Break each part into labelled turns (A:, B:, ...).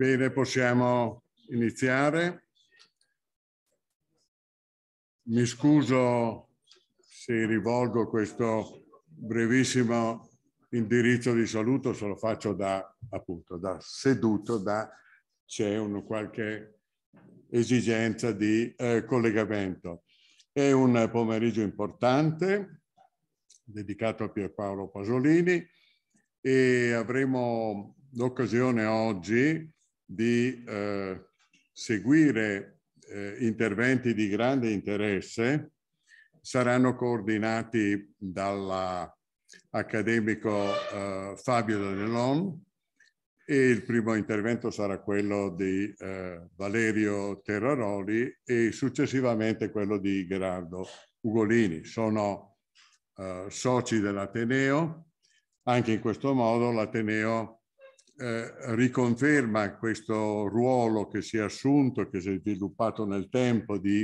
A: Bene, possiamo iniziare. Mi scuso se rivolgo questo brevissimo indirizzo di saluto, se lo faccio da, appunto, da seduto, da c'è un qualche esigenza di eh, collegamento. È un pomeriggio importante dedicato a Pierpaolo Pasolini e avremo l'occasione oggi di eh, seguire eh, interventi di grande interesse, saranno coordinati dall'accademico eh, Fabio Danelon e il primo intervento sarà quello di eh, Valerio Terraroli e successivamente quello di Gerardo Ugolini. Sono eh, soci dell'Ateneo, anche in questo modo l'Ateneo eh, riconferma questo ruolo che si è assunto, che si è sviluppato nel tempo, di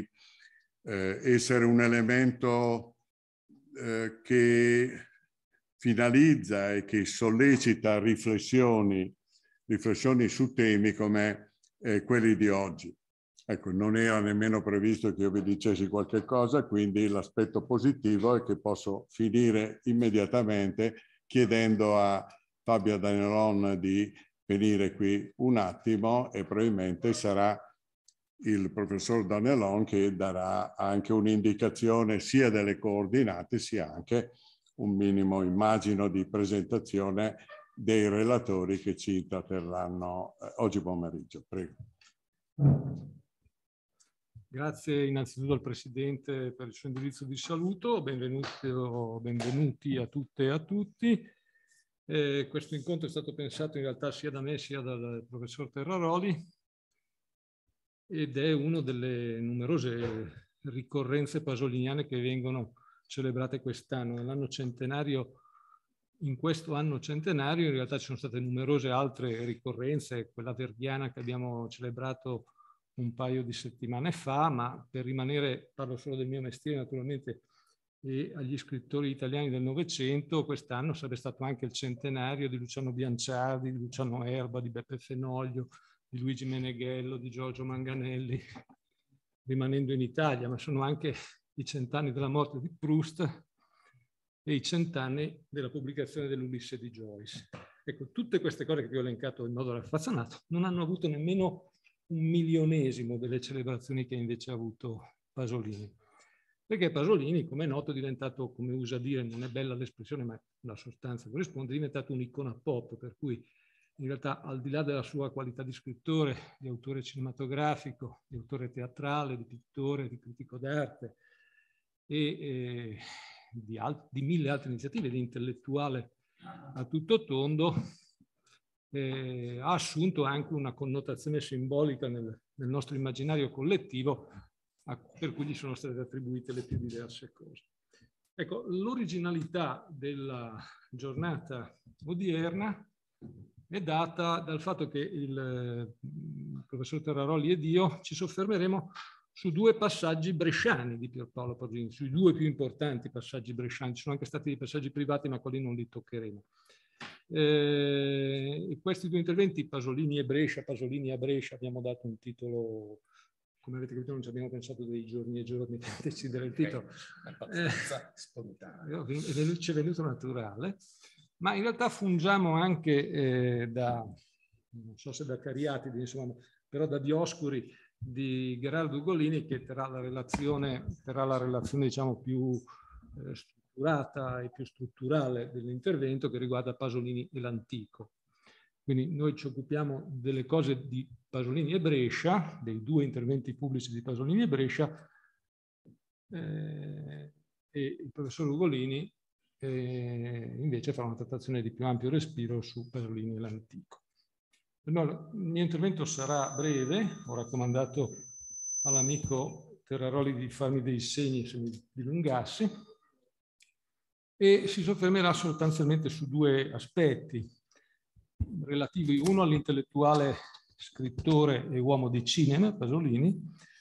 A: eh, essere un elemento eh, che finalizza e che sollecita riflessioni, riflessioni su temi come eh, quelli di oggi. Ecco, non era nemmeno previsto che io vi dicessi qualche cosa, quindi l'aspetto positivo è che posso finire immediatamente chiedendo a Fabio Danielon di venire qui un attimo e probabilmente sarà il professor Danielon che darà anche un'indicazione sia delle coordinate sia anche un minimo immagino di presentazione dei relatori che ci interverranno eh, oggi pomeriggio. Prego.
B: Grazie innanzitutto al Presidente per il suo indirizzo di saluto, benvenuti, benvenuti a tutte e a tutti. Eh, questo incontro è stato pensato in realtà sia da me sia dal professor Terraroli ed è una delle numerose ricorrenze pasoliniane che vengono celebrate quest'anno. L'anno centenario in questo anno centenario in realtà ci sono state numerose altre ricorrenze, quella verdiana che abbiamo celebrato un paio di settimane fa, ma per rimanere, parlo solo del mio mestiere naturalmente, e agli scrittori italiani del Novecento, quest'anno sarebbe stato anche il centenario di Luciano Bianciardi, di Luciano Erba, di Beppe Fenoglio, di Luigi Meneghello, di Giorgio Manganelli, rimanendo in Italia, ma sono anche i cent'anni della morte di Proust e i cent'anni della pubblicazione dell'Ulisse di Joyce. Ecco, tutte queste cose che vi ho elencato in modo raffazzonato non hanno avuto nemmeno un milionesimo delle celebrazioni che invece ha avuto Pasolini perché Pasolini, come è noto, è diventato, come usa dire, non è bella l'espressione, ma la sostanza corrisponde, è diventato un'icona pop, per cui in realtà al di là della sua qualità di scrittore, di autore cinematografico, di autore teatrale, di pittore, di critico d'arte e eh, di, di, mille altre iniziative, di intellettuale a tutto tondo, eh, ha assunto anche una connotazione simbolica nel, nel nostro immaginario collettivo a, per cui gli sono state attribuite le più diverse cose. Ecco, l'originalità della giornata odierna è data dal fatto che il, il mm, professor Terraroli ed io ci soffermeremo su due passaggi bresciani di Pierpaolo Pasolini, sui due più importanti passaggi bresciani. Ci sono anche stati dei passaggi privati, ma quelli non li toccheremo. Eh, questi due interventi, Pasolini e Brescia, Pasolini a Brescia, abbiamo dato un titolo come avete capito non ci abbiamo pensato dei giorni e giorni per decidere il titolo. Okay. Eh, eh, ci è venuto naturale, ma in realtà fungiamo anche eh, da, non so se da Cariatide, insomma, però da Dioscuri di Gerardo Ugolini che terrà la relazione, terrà la relazione diciamo, più eh, strutturata e più strutturale dell'intervento che riguarda Pasolini e l'antico. Quindi noi ci occupiamo delle cose di Pasolini e Brescia, dei due interventi pubblici di Pasolini e Brescia, eh, e il professor Ugolini eh, invece farà una trattazione di più ampio respiro su Pasolini e l'antico. No, il mio intervento sarà breve, ho raccomandato all'amico Terraroli di farmi dei segni se mi dilungassi, e si soffermerà sostanzialmente su due aspetti relativi uno all'intellettuale scrittore e uomo di cinema, Pasolini,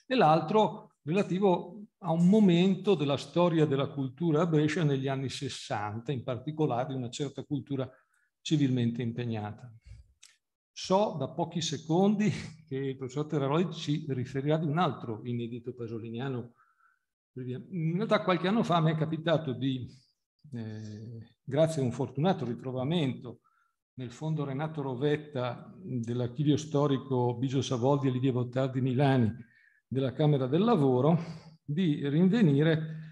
B: e l'altro relativo a un momento della storia della cultura a Brescia negli anni 60, in particolare di una certa cultura civilmente impegnata. So da pochi secondi che il professor Terraroli ci riferirà di un altro inedito pasoliniano. In realtà qualche anno fa mi è capitato di, eh, grazie a un fortunato ritrovamento nel fondo Renato Rovetta dell'archivio storico Biso Savoldi e Lidia Bottardi Milani della Camera del Lavoro di rinvenire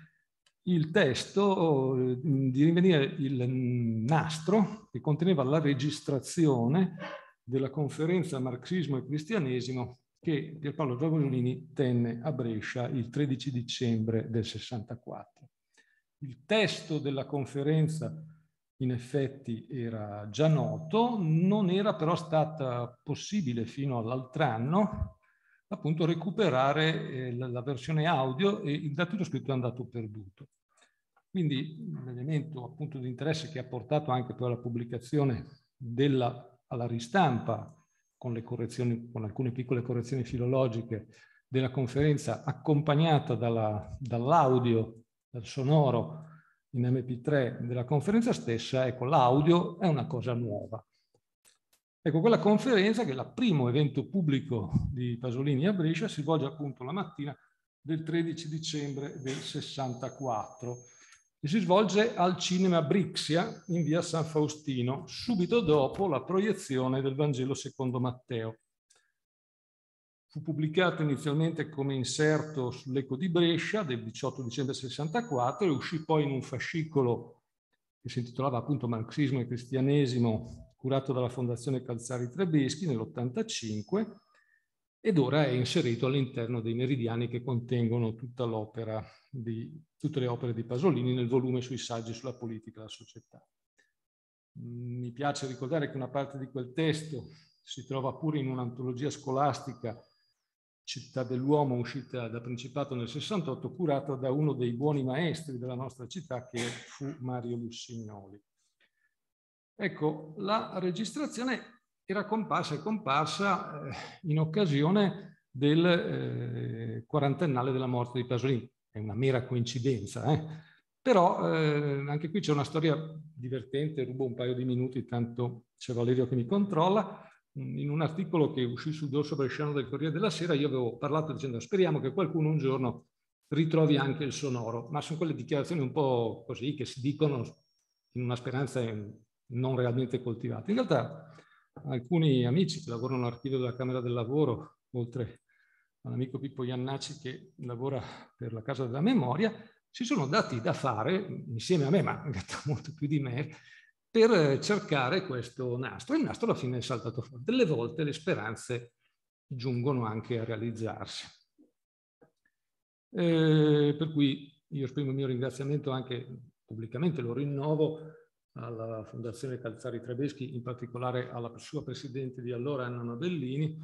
B: il testo, di rinvenire il nastro che conteneva la registrazione della conferenza Marxismo e Cristianesimo che Pierpaolo Giavolini tenne a Brescia il 13 dicembre del 64. Il testo della conferenza in effetti era già noto, non era però stata possibile fino all'altro anno appunto recuperare eh, la, la, versione audio e il datto scritto è andato perduto. Quindi l'elemento appunto di interesse che ha portato anche poi alla pubblicazione della, alla ristampa con, con alcune piccole correzioni filologiche della conferenza accompagnata dall'audio, dal sonoro in MP3 della conferenza stessa, ecco, l'audio è una cosa nuova. Ecco, quella conferenza, che è il primo evento pubblico di Pasolini a Brescia, si svolge appunto la mattina del 13 dicembre del 64 e si svolge al Cinema Brixia in via San Faustino, subito dopo la proiezione del Vangelo secondo Matteo. Fu pubblicato inizialmente come inserto sull'Eco di Brescia del 18 dicembre 64 e uscì poi in un fascicolo che si intitolava appunto Marxismo e Cristianesimo, curato dalla Fondazione Calzari Trebeschi nell'85 ed ora è inserito all'interno dei meridiani che contengono tutta l'opera di, tutte le opere di Pasolini nel volume sui saggi sulla politica e la società. Mi piace ricordare che una parte di quel testo si trova pure in un'antologia scolastica città dell'uomo uscita da Principato nel 68, curata da uno dei buoni maestri della nostra città che fu Mario Lussignoli. Ecco, la registrazione era comparsa e comparsa eh, in occasione del eh, quarantennale della morte di Pasolini. È una mera coincidenza, eh? però eh, anche qui c'è una storia divertente, rubo un paio di minuti, tanto c'è Valerio che mi controlla in un articolo che uscì sul dorso bresciano del Corriere della Sera, io avevo parlato dicendo speriamo che qualcuno un giorno ritrovi anche il sonoro, ma sono quelle dichiarazioni un po' così che si dicono in una speranza non realmente coltivata. In realtà alcuni amici che lavorano all'archivio della Camera del Lavoro, oltre all'amico Pippo Iannacci che lavora per la Casa della Memoria, si sono dati da fare, insieme a me, ma in realtà molto più di me, per cercare questo nastro. Il nastro alla fine è saltato fuori. Delle volte le speranze giungono anche a realizzarsi. Eh, per cui io esprimo il mio ringraziamento anche pubblicamente, lo rinnovo alla Fondazione Calzari Trebeschi, in particolare alla sua presidente di allora, Anna Novellini,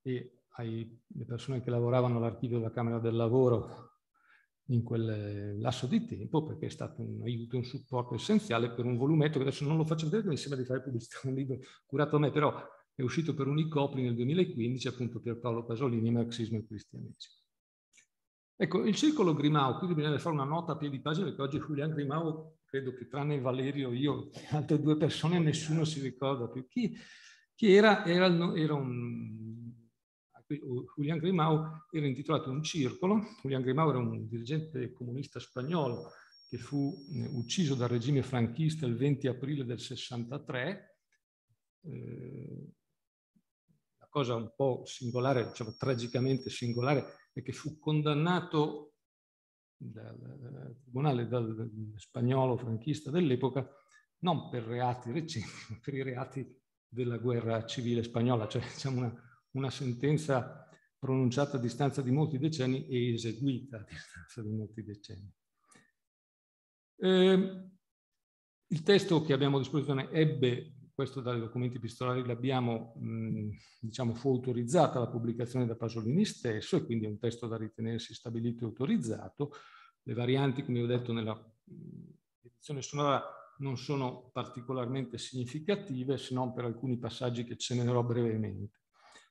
B: e alle persone che lavoravano all'archivio della Camera del Lavoro in quel lasso di tempo perché è stato un aiuto, un supporto essenziale per un volumetto che adesso non lo faccio vedere perché mi sembra di fare pubblicità un libro curato a me, però è uscito per Unicopri nel 2015, appunto per Paolo Pasolini, Marxismo e Cristianesimo. Ecco, il circolo Grimau, qui bisogna fare una nota a piedi pagina perché oggi Julian Grimau, credo che tranne Valerio, io e altre due persone, nessuno si ricorda più. Chi, chi era? Era, era un Julian Grimau era intitolato un circolo. Julian Grimau era un dirigente comunista spagnolo che fu eh, ucciso dal regime franchista il 20 aprile del 63. Eh, la cosa un po' singolare, diciamo tragicamente singolare, è che fu condannato dal tribunale dal spagnolo franchista dell'epoca non per reati recenti, ma per i reati della guerra civile spagnola, cioè diciamo una, una sentenza pronunciata a distanza di molti decenni e eseguita a distanza di molti decenni. Eh, il testo che abbiamo a disposizione ebbe, questo dai documenti pistolari l'abbiamo, diciamo, fu autorizzata la pubblicazione da Pasolini stesso e quindi è un testo da ritenersi stabilito e autorizzato. Le varianti, come ho detto nella edizione sonora, non sono particolarmente significative se non per alcuni passaggi che cenerò brevemente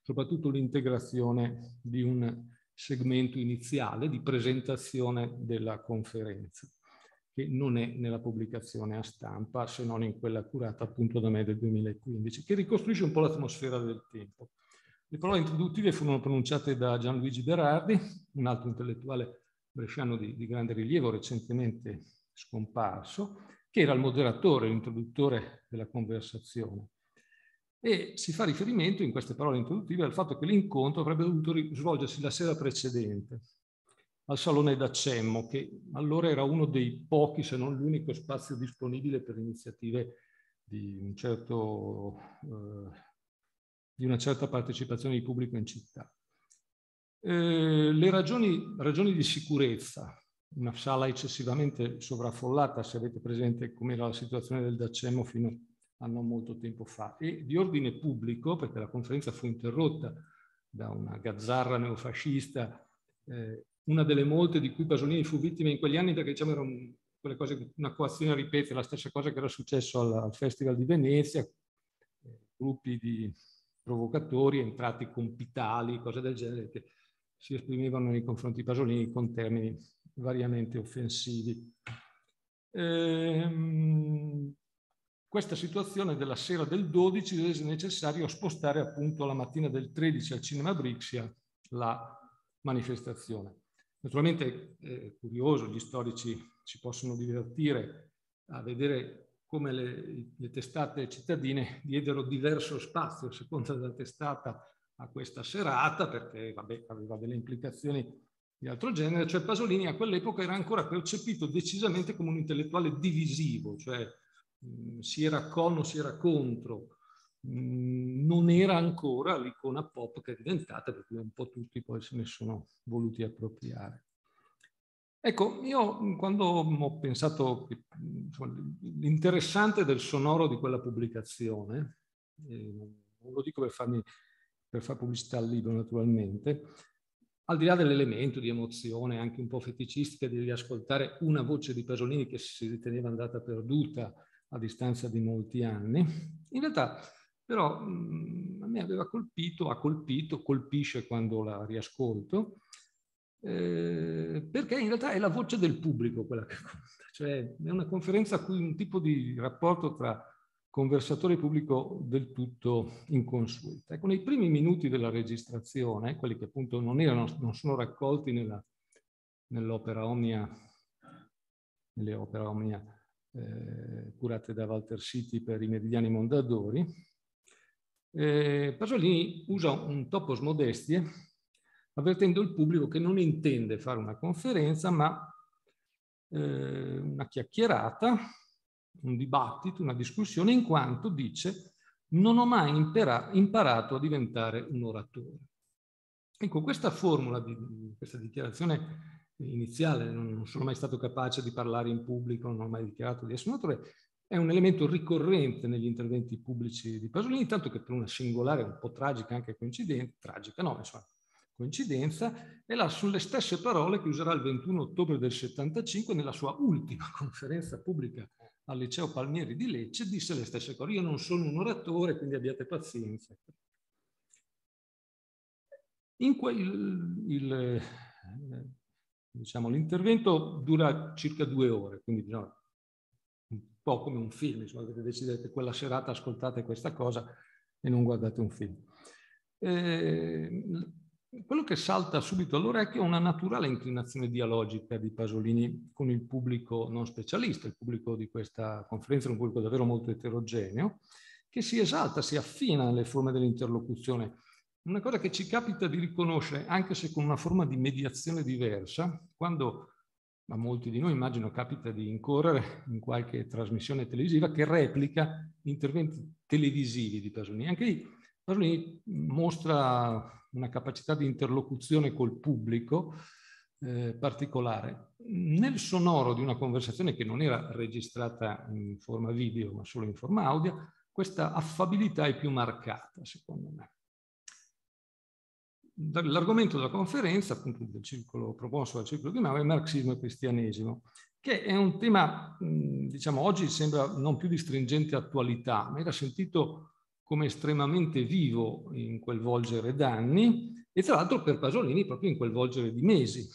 B: soprattutto l'integrazione di un segmento iniziale di presentazione della conferenza, che non è nella pubblicazione a stampa, se non in quella curata appunto da me del 2015, che ricostruisce un po' l'atmosfera del tempo. Le parole introduttive furono pronunciate da Gianluigi Berardi, un altro intellettuale bresciano di, di grande rilievo recentemente scomparso, che era il moderatore, l'introduttore della conversazione e si fa riferimento in queste parole introduttive al fatto che l'incontro avrebbe dovuto svolgersi la sera precedente al Salone d'Accemmo, che allora era uno dei pochi, se non l'unico spazio disponibile per iniziative di, un certo, eh, di una certa partecipazione di pubblico in città. Eh, le ragioni, ragioni di sicurezza, una sala eccessivamente sovraffollata, se avete presente com'era la situazione del D'Accemmo fino a a non molto tempo fa, e di ordine pubblico, perché la conferenza fu interrotta da una gazzarra neofascista, eh, una delle molte di cui Pasolini fu vittima in quegli anni, perché diciamo era un, quelle cose, una coazione a ripetere, la stessa cosa che era successo al, al Festival di Venezia, eh, gruppi di provocatori entrati con pitali, cose del genere, che si esprimevano nei confronti di Pasolini con termini variamente offensivi. Ehm, questa situazione della sera del 12 rese necessario spostare appunto la mattina del 13 al Cinema Brixia la manifestazione. Naturalmente è curioso, gli storici si possono divertire a vedere come le, le testate cittadine diedero diverso spazio a seconda della testata a questa serata, perché vabbè, aveva delle implicazioni di altro genere, cioè Pasolini a quell'epoca era ancora percepito decisamente come un intellettuale divisivo, cioè Mm, si era con o si era contro, mm, non era ancora l'icona pop che è diventata, per cui un po' tutti poi se ne sono voluti appropriare. Ecco, io mm, quando ho pensato che, insomma, l'interessante del sonoro di quella pubblicazione, eh, non lo dico per, farmi, per far pubblicità al libro naturalmente, al di là dell'elemento di emozione anche un po' feticistica di riascoltare una voce di Pasolini che si riteneva andata perduta a distanza di molti anni. In realtà però mm, a me aveva colpito, ha colpito, colpisce quando la riascolto, eh, perché in realtà è la voce del pubblico quella che conta, cioè è una conferenza a cui un tipo di rapporto tra conversatore e pubblico del tutto inconsulta. Ecco, nei primi minuti della registrazione, quelli che appunto non, erano, non sono raccolti nell'opera Omnia, nelle opera Omnia eh, curate da Walter City per i meridiani mondadori, eh, Pasolini usa un topos modestie avvertendo il pubblico che non intende fare una conferenza, ma eh, una chiacchierata, un dibattito, una discussione, in quanto dice non ho mai imparato a diventare un oratore. Ecco, questa formula, di, questa dichiarazione iniziale, non sono mai stato capace di parlare in pubblico, non ho mai dichiarato di essere un autore, è un elemento ricorrente negli interventi pubblici di Pasolini, tanto che per una singolare, un po' tragica anche coincidenza, tragica no, insomma, coincidenza, è là sulle stesse parole che userà il 21 ottobre del 75 nella sua ultima conferenza pubblica al liceo Palmieri di Lecce, disse le stesse cose, io non sono un oratore, quindi abbiate pazienza. In quel, il Diciamo, l'intervento dura circa due ore, quindi bisogna un po' come un film, insomma, che decidete quella serata ascoltate questa cosa e non guardate un film. Eh, quello che salta subito all'orecchio è una naturale inclinazione dialogica di Pasolini con il pubblico non specialista, il pubblico di questa conferenza è un pubblico davvero molto eterogeneo, che si esalta, si affina nelle forme dell'interlocuzione una cosa che ci capita di riconoscere, anche se con una forma di mediazione diversa, quando a molti di noi immagino capita di incorrere in qualche trasmissione televisiva che replica interventi televisivi di Pasolini. Anche lì Pasolini mostra una capacità di interlocuzione col pubblico eh, particolare. Nel sonoro di una conversazione che non era registrata in forma video ma solo in forma audio, questa affabilità è più marcata, secondo me l'argomento della conferenza, appunto del circolo proposto dal circolo di Mau, è marxismo e cristianesimo, che è un tema, diciamo, oggi sembra non più di stringente attualità, ma era sentito come estremamente vivo in quel volgere d'anni e tra l'altro per Pasolini proprio in quel volgere di mesi.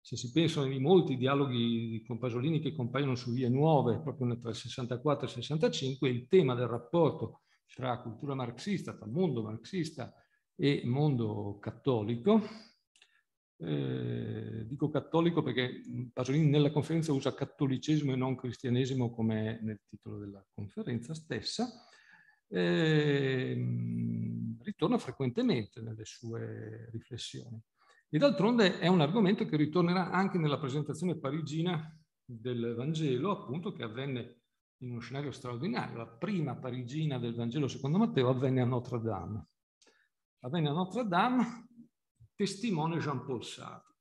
B: Se si pensano ai molti dialoghi con Pasolini che compaiono su vie nuove, proprio tra il 64 e il 65, il tema del rapporto tra cultura marxista, tra mondo marxista e mondo cattolico. Eh, dico cattolico perché Pasolini nella conferenza usa cattolicesimo e non cristianesimo come nel titolo della conferenza stessa. Eh, ritorna frequentemente nelle sue riflessioni. E d'altronde è un argomento che ritornerà anche nella presentazione parigina del Vangelo, appunto, che avvenne in uno scenario straordinario. La prima parigina del Vangelo secondo Matteo avvenne a Notre Dame va bene a Notre Dame, testimone Jean-Paul Sartre,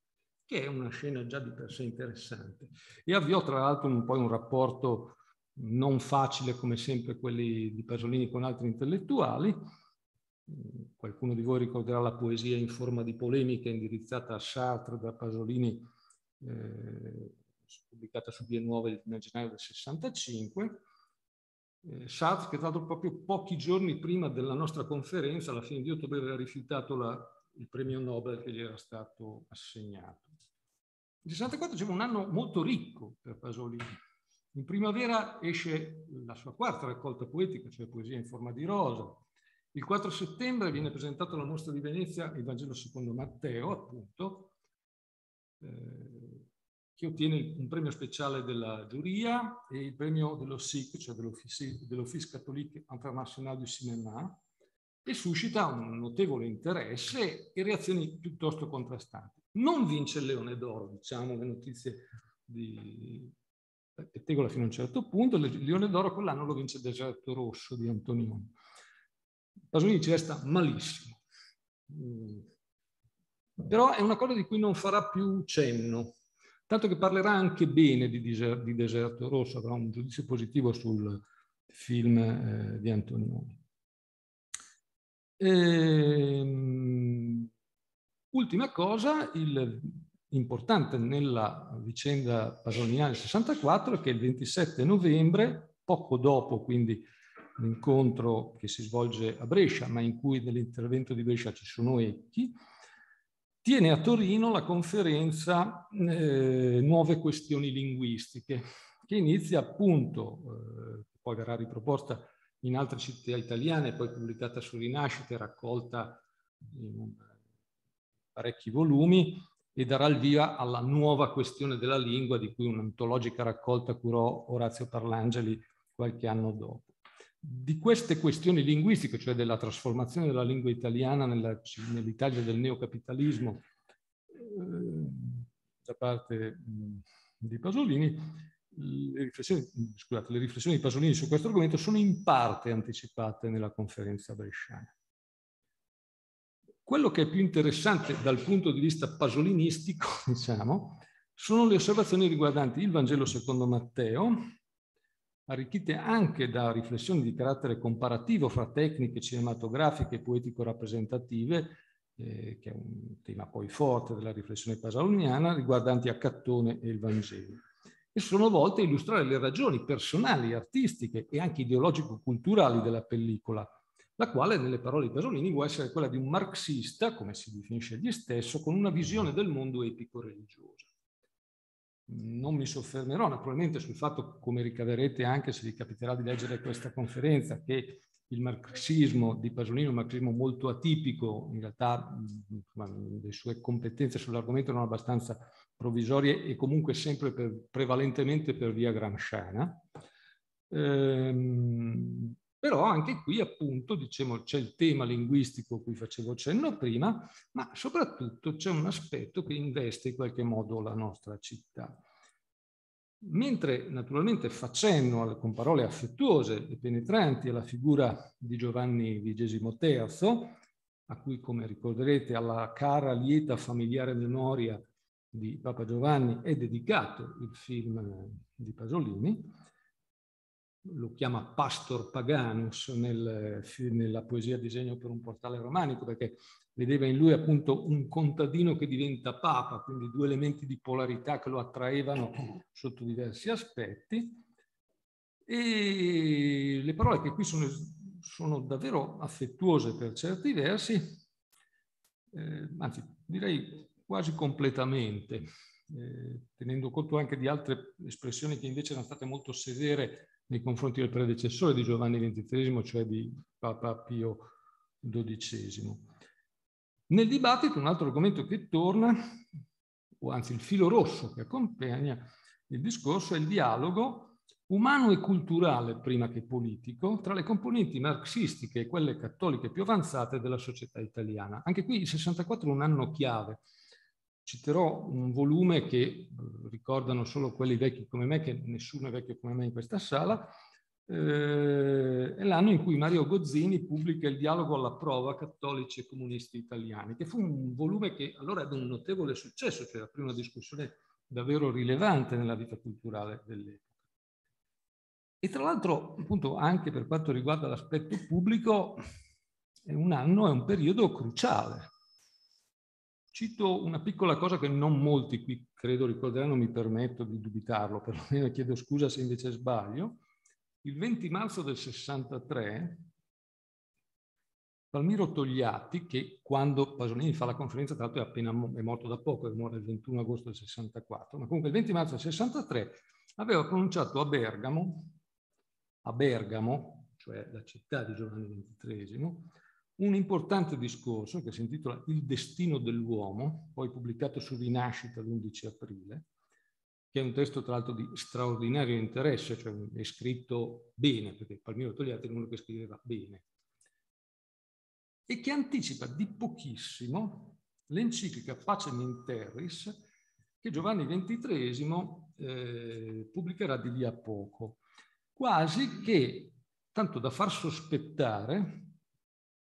B: che è una scena già di per sé interessante. E avviò tra l'altro un, poi un rapporto non facile come sempre quelli di Pasolini con altri intellettuali. Qualcuno di voi ricorderà la poesia in forma di polemica indirizzata a Sartre da Pasolini, eh, pubblicata su Vie Nuove nel gennaio del 65 eh, Schatz, che tra l'altro proprio pochi giorni prima della nostra conferenza, alla fine di ottobre, aveva rifiutato la, il premio Nobel che gli era stato assegnato. Il 64 c'era un anno molto ricco per Pasolini. In primavera esce la sua quarta raccolta poetica, cioè Poesia in forma di rosa. Il 4 settembre viene presentata alla mostra di Venezia il Vangelo secondo Matteo, appunto, eh, che ottiene un premio speciale della giuria e il premio dello SIC, cioè dell'Office Catholique International du Cinéma, e suscita un notevole interesse e reazioni piuttosto contrastanti. Non vince il Leone d'Oro, diciamo, le notizie di Pettegola eh, fino a un certo punto, il Leone d'Oro quell'anno lo vince il Deserto Rosso di Antonioni. Pasolini ci resta malissimo. Mm. Però è una cosa di cui non farà più cenno, tanto che parlerà anche bene di, Diser- di Deserto Rosso, avrà un giudizio positivo sul film eh, di Antonioni. Ehm, ultima cosa, il, importante nella vicenda pasoniana del 64 è che il 27 novembre, poco dopo quindi l'incontro che si svolge a Brescia, ma in cui nell'intervento di Brescia ci sono Ecchi, tiene a Torino la conferenza eh, Nuove questioni linguistiche, che inizia appunto, eh, poi verrà riproposta in altre città italiane, poi pubblicata su Rinascita e raccolta in parecchi volumi, e darà il via alla nuova questione della lingua, di cui un'antologica raccolta curò Orazio Parlangeli qualche anno dopo di queste questioni linguistiche, cioè della trasformazione della lingua italiana nell'Italia del neocapitalismo eh, da parte di Pasolini, le riflessioni, scusate, le riflessioni di Pasolini su questo argomento sono in parte anticipate nella conferenza bresciana. Quello che è più interessante dal punto di vista pasolinistico, diciamo, sono le osservazioni riguardanti il Vangelo secondo Matteo, arricchite anche da riflessioni di carattere comparativo fra tecniche cinematografiche e poetico-rappresentative, eh, che è un tema poi forte della riflessione pasaloniana, riguardanti Accattone e il Vangelo. E sono volte a illustrare le ragioni personali, artistiche e anche ideologico-culturali della pellicola, la quale, nelle parole di Pasolini, vuole essere quella di un marxista, come si definisce egli stesso, con una visione del mondo epico-religioso. Non mi soffermerò naturalmente sul fatto, come ricaverete anche se vi capiterà di leggere questa conferenza, che il marxismo di Pasolino è un marxismo molto atipico, in realtà le sue competenze sull'argomento erano abbastanza provvisorie e comunque sempre per, prevalentemente per via gramsciana. Ehm, però anche qui appunto, diciamo, c'è il tema linguistico a cui facevo cenno prima, ma soprattutto c'è un aspetto che investe in qualche modo la nostra città. Mentre naturalmente facendo con parole affettuose e penetranti alla figura di Giovanni XXIII, a cui come ricorderete alla cara lieta familiare memoria di Papa Giovanni è dedicato il film di Pasolini, lo chiama Pastor Paganus nel, nella poesia Disegno per un portale romanico, perché vedeva in lui appunto un contadino che diventa papa, quindi due elementi di polarità che lo attraevano sotto diversi aspetti. E le parole che qui sono, sono davvero affettuose per certi versi, eh, anzi direi quasi completamente, eh, tenendo conto anche di altre espressioni che invece erano state molto severe nei confronti del predecessore di Giovanni XXIII, cioè di Papa Pio XII. Nel dibattito un altro argomento che torna, o anzi il filo rosso che accompagna il discorso, è il dialogo umano e culturale, prima che politico, tra le componenti marxistiche e quelle cattoliche più avanzate della società italiana. Anche qui il 64 è un anno chiave Citerò un volume che eh, ricordano solo quelli vecchi come me, che nessuno è vecchio come me in questa sala, eh, è l'anno in cui Mario Gozzini pubblica il dialogo alla prova cattolici e comunisti italiani, che fu un volume che allora ebbe un notevole successo, cioè la prima discussione davvero rilevante nella vita culturale dell'epoca. E tra l'altro, appunto, anche per quanto riguarda l'aspetto pubblico, è un anno, è un periodo cruciale, Cito una piccola cosa che non molti qui credo ricorderanno, mi permetto di dubitarlo, perlomeno chiedo scusa se invece sbaglio. Il 20 marzo del 63 Palmiro Togliatti, che quando Pasolini fa la conferenza, tra l'altro è appena è morto da poco, è morto il 21 agosto del 64, ma comunque il 20 marzo del 63 aveva pronunciato a Bergamo, a Bergamo, cioè la città di Giovanni XXIII, un importante discorso che si intitola Il destino dell'uomo, poi pubblicato su Rinascita l'11 aprile, che è un testo tra l'altro di straordinario interesse, cioè è scritto bene, perché Palmiro Togliatti è uno che scriveva bene, e che anticipa di pochissimo l'enciclica Pacem in Terris che Giovanni XXIII eh, pubblicherà di lì a poco, quasi che, tanto da far sospettare,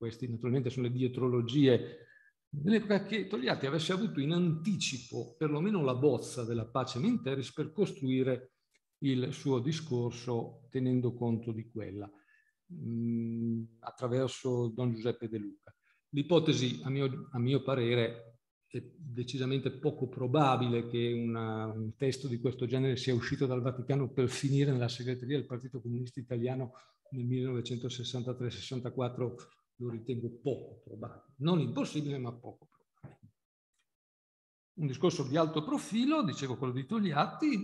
B: queste naturalmente sono le dietrologie dell'epoca, che Togliatti avesse avuto in anticipo perlomeno la bozza della pace Minteris per costruire il suo discorso tenendo conto di quella mh, mm, attraverso Don Giuseppe De Luca. L'ipotesi, a mio, a mio parere, è decisamente poco probabile che una, un testo di questo genere sia uscito dal Vaticano per finire nella segreteria del Partito Comunista Italiano nel 1963-64 lo ritengo poco probabile, non impossibile ma poco probabile. Un discorso di alto profilo, dicevo quello di Togliatti,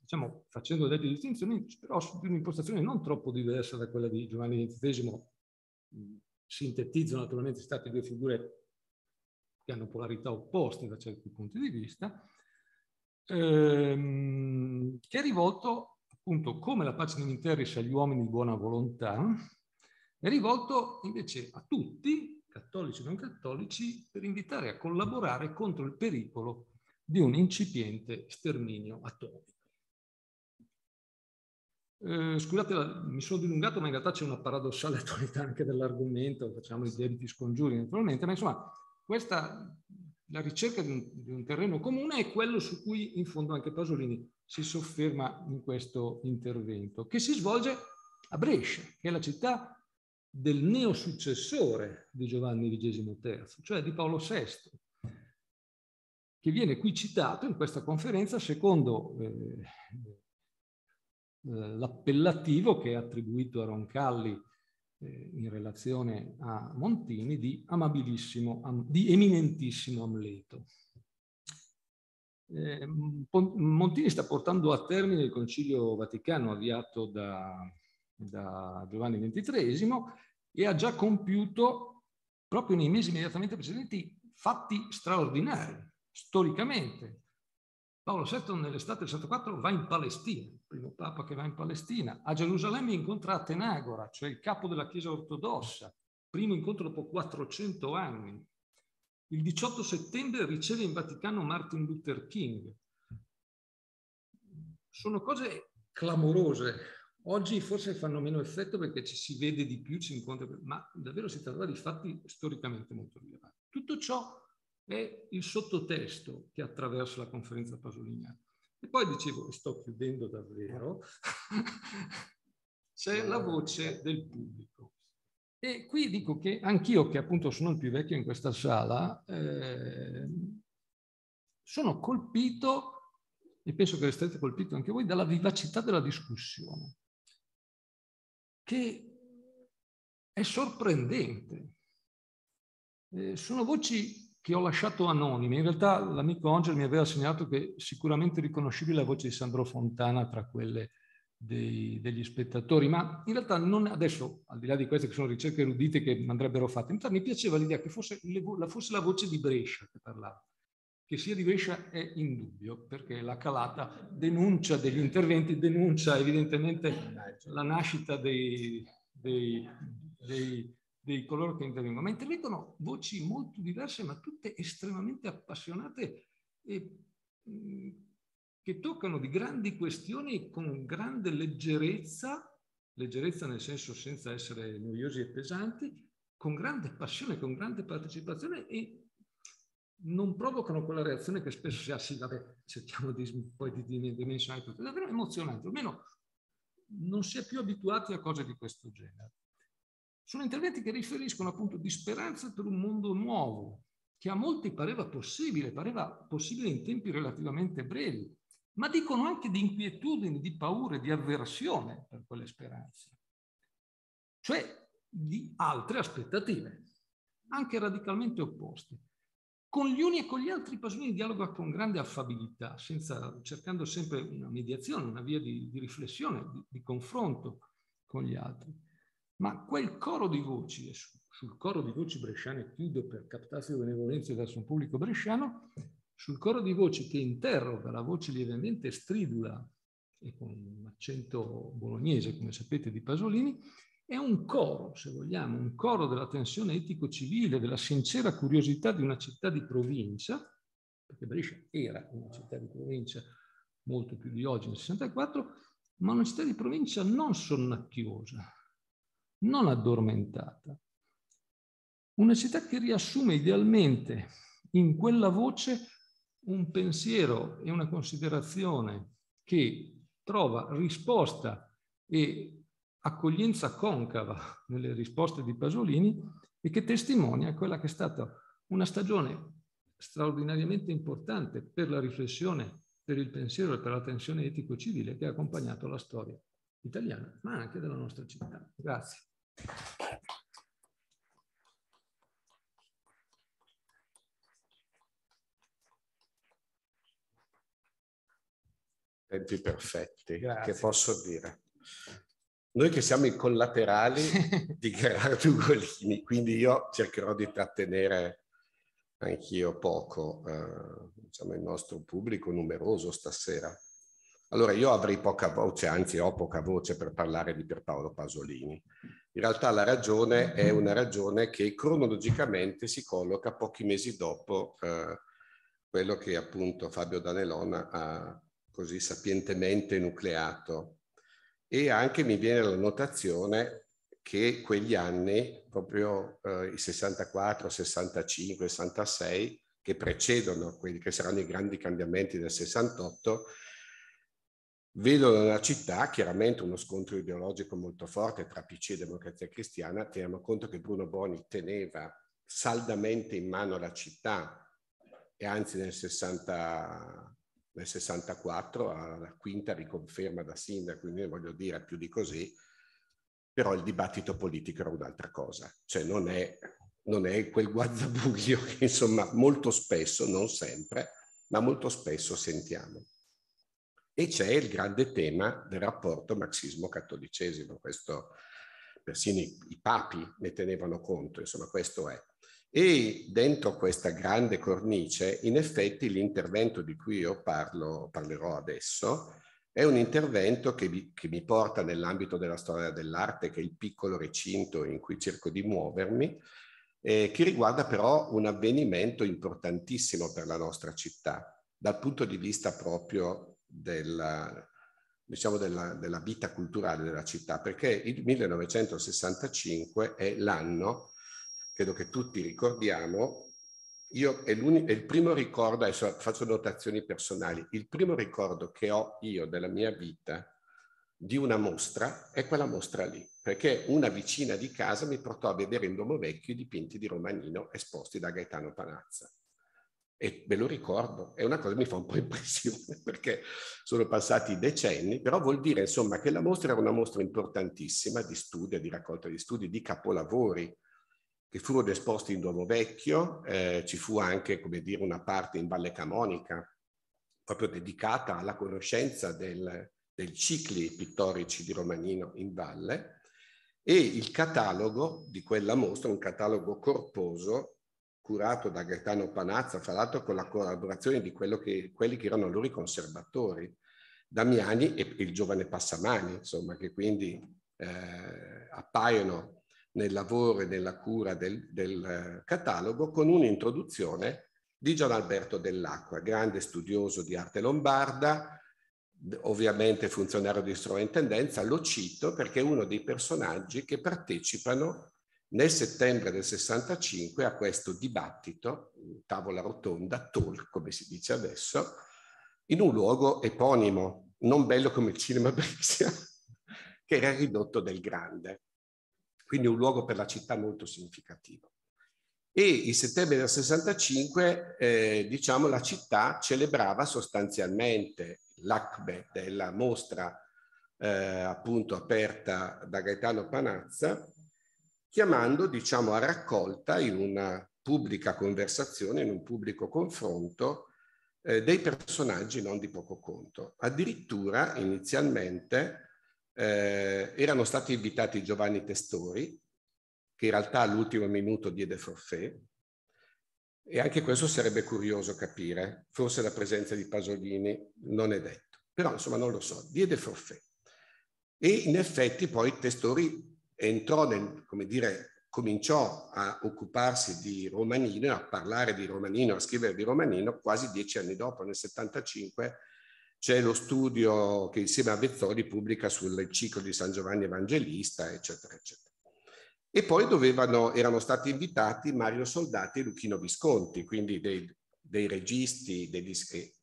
B: diciamo, facendo delle distinzioni, però su un'impostazione non troppo diversa da quella di Giovanni XX. Mm, Sintetizzo naturalmente state due figure che hanno polarità opposte da certi punti di vista, ehm, che è rivolto appunto come la pace dell'interesse agli uomini di buona volontà, è rivolto invece a tutti, cattolici e non cattolici, per invitare a collaborare contro il pericolo di un incipiente sterminio atomico. Eh, scusate, mi sono dilungato, ma in realtà c'è una paradossale attualità anche dell'argomento, facciamo i debiti scongiuri naturalmente, ma insomma, questa, la ricerca di un, di un, terreno comune è quello su cui in fondo anche Pasolini si sofferma in questo intervento, che si svolge a Brescia, che è la città del neosuccessore di Giovanni XXIII, cioè di Paolo VI, che viene qui citato in questa conferenza secondo eh, eh, l'appellativo che è attribuito a Roncalli eh, in relazione a Montini di amabilissimo, di eminentissimo Amleto. Eh, Montini sta portando a termine il Concilio Vaticano avviato da da Giovanni XXIII e ha già compiuto, proprio nei mesi immediatamente precedenti, fatti straordinari, storicamente. Paolo VI nell'estate del 74 va in Palestina, il primo papa che va in Palestina, a Gerusalemme incontra Atenagora, cioè il capo della Chiesa ortodossa, primo incontro dopo 400 anni. Il 18 settembre riceve in Vaticano Martin Luther King. Sono cose clamorose Oggi forse fanno meno effetto perché ci si vede di più, ci incontra, ma davvero si tratta di fatti storicamente molto rilevanti. Tutto ciò è il sottotesto che attraverso la conferenza pasoliniana. E poi dicevo, e sto chiudendo davvero, c'è la voce del pubblico. E qui dico che anch'io, che appunto sono il più vecchio in questa sala, eh, sono colpito, e penso che restate colpito anche voi, dalla vivacità della discussione che è sorprendente. Eh, sono voci che ho lasciato anonime. In realtà l'amico Angel mi aveva segnalato che sicuramente riconoscibile la voce di Sandro Fontana tra quelle dei, degli spettatori, ma in realtà non adesso, al di là di queste che sono ricerche erudite che andrebbero fatte, in realtà mi piaceva l'idea che fosse, la, fosse la voce di Brescia che parlava che sia di Brescia è indubbio, perché la calata denuncia degli interventi, denuncia evidentemente la nascita dei, dei, dei, dei coloro che intervengono. Ma intervengono voci molto diverse, ma tutte estremamente appassionate e che toccano di grandi questioni con grande leggerezza, leggerezza nel senso senza essere noiosi e pesanti, con grande passione, con grande partecipazione e non provocano quella reazione che spesso si ha, sì, vabbè, cerchiamo di, poi di, dimensionare tutto, è davvero emozionante, almeno non si è più abituati a cose di questo genere. Sono interventi che riferiscono appunto di speranza per un mondo nuovo, che a molti pareva possibile, pareva possibile in tempi relativamente brevi, ma dicono anche di inquietudini, di paure, di avversione per quelle speranze, cioè di altre aspettative, anche radicalmente opposte con gli uni e con gli altri Pasolini dialoga con grande affabilità, senza, cercando sempre una mediazione, una via di, di riflessione, di, di, confronto con gli altri. Ma quel coro di voci, e su, sul coro di voci bresciane chiudo per captarsi benevolenze verso un pubblico bresciano, sul coro di voci che interroga la voce lievemente stridula e con un accento bolognese, come sapete, di Pasolini, è un coro, se vogliamo, un coro della tensione etico-civile, della sincera curiosità di una città di provincia, perché Brescia era una città di provincia molto più di oggi nel 64, ma una città di provincia non sonnacchiosa, non addormentata. Una città che riassume idealmente in quella voce un pensiero e una considerazione che trova risposta e accoglienza concava nelle risposte di Pasolini e che testimonia quella che è stata una stagione straordinariamente importante per la riflessione, per il pensiero e per la tensione etico-civile che ha accompagnato la storia italiana, ma anche della nostra città. Grazie.
C: Tempi perfetti, Grazie. che posso dire? Noi che siamo i collaterali di Gerardo Ugolini, quindi io cercherò di trattenere anch'io poco, eh, diciamo, il nostro pubblico numeroso stasera. Allora, io avrei poca voce, anzi ho poca voce per parlare di Pierpaolo Pasolini. In realtà la ragione è una ragione che cronologicamente si colloca pochi mesi dopo eh, quello che appunto Fabio Danelona ha così sapientemente nucleato e anche mi viene la notazione che quegli anni, proprio eh, i 64, 65, 66, che precedono quelli che saranno i grandi cambiamenti del 68, vedono la città chiaramente uno scontro ideologico molto forte tra PC e Democrazia Cristiana. Teniamo conto che Bruno Boni teneva saldamente in mano la città e anzi nel 60, nel 64 alla quinta riconferma da sindaco, quindi voglio dire più di così, però il dibattito politico era un'altra cosa, cioè non è, non è quel guazzabuglio che insomma molto spesso, non sempre, ma molto spesso sentiamo. E c'è il grande tema del rapporto marxismo-cattolicesimo, questo persino i, i papi ne tenevano conto, insomma questo è. E dentro questa grande cornice, in effetti, l'intervento di cui io parlo, parlerò adesso è un intervento che mi, che mi porta nell'ambito della storia dell'arte, che è il piccolo recinto in cui cerco di muovermi, eh, che riguarda però un avvenimento importantissimo per la nostra città, dal punto di vista proprio della, diciamo della, della vita culturale della città, perché il 1965 è l'anno credo che tutti ricordiamo, io è, è il primo ricordo, adesso faccio notazioni personali, il primo ricordo che ho io della mia vita di una mostra è quella mostra lì, perché una vicina di casa mi portò a vedere in Duomo Vecchio i dipinti di Romanino esposti da Gaetano Panazza. E ve lo ricordo, è una cosa che mi fa un po' impressione perché sono passati decenni, però vuol dire insomma che la mostra era una mostra importantissima di studio, di raccolta di studi, di capolavori, che furono esposti in Duomo Vecchio, eh, ci fu anche come dire, una parte in Valle Camonica proprio dedicata alla conoscenza del, del cicli pittorici di Romanino in valle e il catalogo di quella mostra, un catalogo corposo curato da Gaetano Panazza, fra l'altro con la collaborazione di che, quelli che erano loro i conservatori, Damiani e il giovane Passamani, insomma, che quindi eh, appaiono nel lavoro e nella cura del, del eh, catalogo con un'introduzione di Gian Alberto Dell'Acqua, grande studioso di arte lombarda, ovviamente funzionario di sovrintendenza, lo cito perché è uno dei personaggi che partecipano nel settembre del 65 a questo dibattito, tavola rotonda, talk come si dice adesso, in un luogo eponimo, non bello come il cinema Brescia, che era ridotto del grande quindi un luogo per la città molto significativo. E il settembre del 65, eh, diciamo, la città celebrava sostanzialmente l'ACBE della mostra eh, appunto aperta da Gaetano Panazza, chiamando diciamo, a raccolta in una pubblica conversazione, in un pubblico confronto, eh, dei personaggi non di poco conto. Addirittura inizialmente eh, erano stati invitati Giovanni Testori, che in realtà all'ultimo minuto diede forfè, e anche questo sarebbe curioso capire, forse la presenza di Pasolini non è detto, però insomma non lo so, diede forfè. E in effetti poi Testori entrò nel, come dire, cominciò a occuparsi di Romanino, a parlare di Romanino, a scrivere di Romanino quasi dieci anni dopo, nel 75, c'è lo studio che insieme a Vezzoli pubblica sul ciclo di San Giovanni Evangelista, eccetera, eccetera. E poi dovevano, erano stati invitati Mario Soldati e Luchino Visconti, quindi dei, dei registi degli,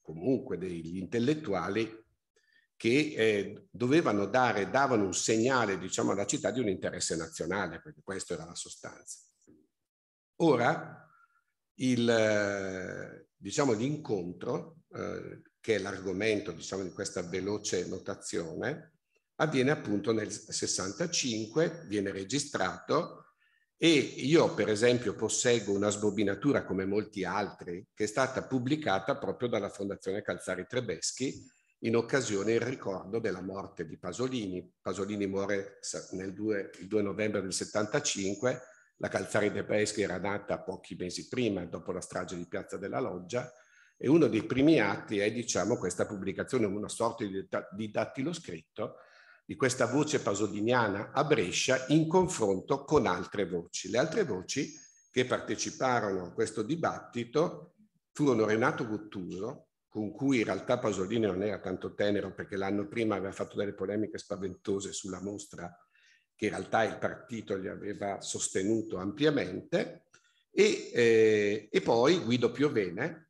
C: comunque degli intellettuali che eh, dovevano dare, davano un segnale diciamo, alla città di un interesse nazionale, perché questa era la sostanza. Ora, il, eh, diciamo, l'incontro eh, che è l'argomento diciamo, di questa veloce notazione, avviene appunto nel 65, viene registrato e io per esempio posseggo una sbobinatura come molti altri che è stata pubblicata proprio dalla Fondazione Calzari Trebeschi in occasione in ricordo della morte di Pasolini. Pasolini muore nel 2, il 2 novembre del 75, la Calzari Trebeschi era nata pochi mesi prima, dopo la strage di Piazza della Loggia, e uno dei primi atti è, diciamo, questa pubblicazione, una sorta di dattilo scritto di questa voce pasoliniana a Brescia in confronto con altre voci. Le altre voci che parteciparono a questo dibattito furono Renato Guttuso, con cui in realtà Pasolini non era tanto tenero perché l'anno prima aveva fatto delle polemiche spaventose sulla mostra che in realtà il partito gli aveva sostenuto ampiamente, e, eh, e poi Guido Piovene,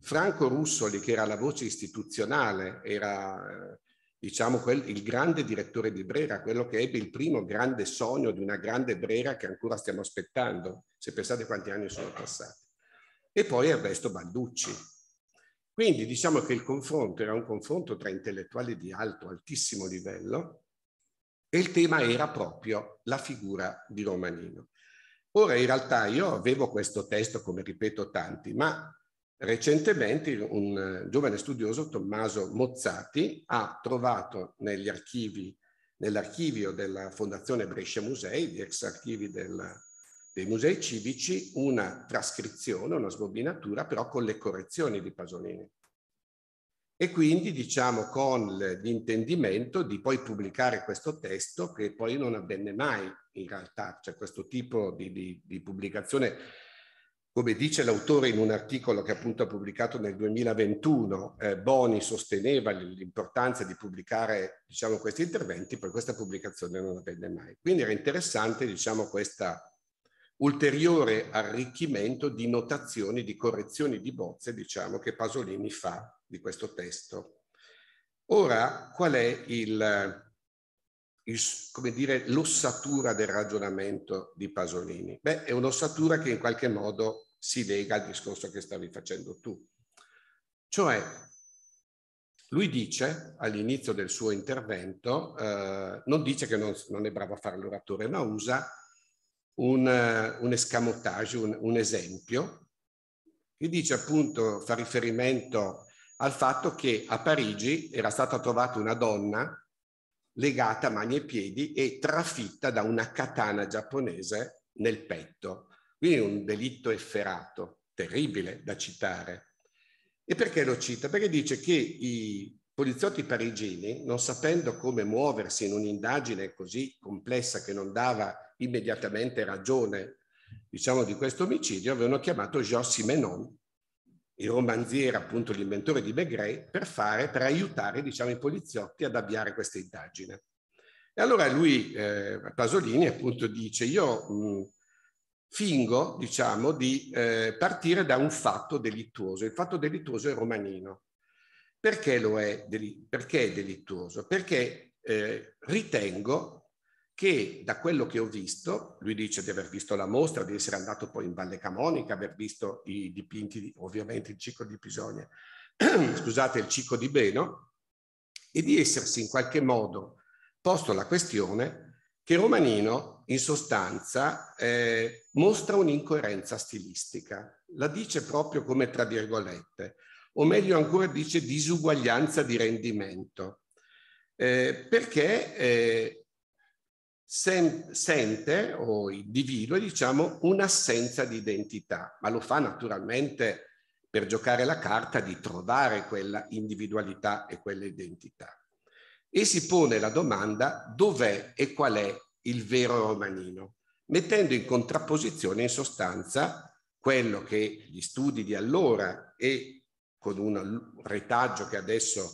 C: Franco Russoli, che era la voce istituzionale, era diciamo, quel, il grande direttore di Brera, quello che ebbe il primo grande sogno di una grande Brera che ancora stiamo aspettando, se pensate quanti anni sono passati. E poi Ernesto Balducci. Quindi diciamo che il confronto era un confronto tra intellettuali di alto, altissimo livello e il tema era proprio la figura di Romanino. Ora in realtà io avevo questo testo, come ripeto tanti, ma Recentemente un eh, giovane studioso, Tommaso Mozzati, ha trovato negli archivi, nell'archivio della Fondazione Brescia Musei, gli ex archivi del, dei musei civici, una trascrizione, una sbobinatura, però con le correzioni di Pasolini. E quindi diciamo con l'intendimento di poi pubblicare questo testo che poi non avvenne mai in realtà, cioè questo tipo di, di, di pubblicazione come dice l'autore in un articolo che appunto ha pubblicato nel 2021, eh, Boni sosteneva l'importanza di pubblicare diciamo, questi interventi, poi questa pubblicazione non avvenne mai. Quindi era interessante diciamo, questo ulteriore arricchimento di notazioni, di correzioni di bozze diciamo, che Pasolini fa di questo testo. Ora, qual è il, il, come dire, l'ossatura del ragionamento di Pasolini? Beh, è un'ossatura che in qualche modo si lega al discorso che stavi facendo tu. Cioè, lui dice all'inizio del suo intervento, eh, non dice che non, non, è bravo a fare l'oratore, ma usa un, eh, un escamotage, un, un esempio, che dice appunto, fa riferimento al fatto che a Parigi era stata trovata una donna legata a mani e piedi e trafitta da una katana giapponese nel petto. Quindi è un delitto efferato, terribile da citare. E perché lo cita? Perché dice che i poliziotti parigini, non sapendo come muoversi in un'indagine così complessa che non dava immediatamente ragione diciamo, di questo omicidio, avevano chiamato Jossi Menon, il romanziere, appunto l'inventore di Maigret, per fare, per aiutare diciamo, i poliziotti ad avviare questa indagine. E allora lui, eh, Pasolini, appunto dice, io mh, fingo, diciamo, di eh, partire da un fatto delittuoso. Il fatto delittuoso è romanino. Perché lo è? perché è delittuoso? Perché eh, ritengo che da quello che ho visto, lui dice di aver visto la mostra, di essere andato poi in Valle Camonica, aver visto i dipinti, di, ovviamente il ciclo di Pisonia, scusate, il ciclo di Beno, e di essersi in qualche modo posto la questione che Romanino in sostanza eh, mostra un'incoerenza stilistica, la dice proprio come tra virgolette, o meglio ancora dice disuguaglianza di rendimento, eh, perché eh, sen- sente o individua diciamo, un'assenza di identità, ma lo fa naturalmente per giocare la carta di trovare quella individualità e identità e si pone la domanda dov'è e qual è il vero romanino, mettendo in contrapposizione in sostanza quello che gli studi di allora e con un retaggio che adesso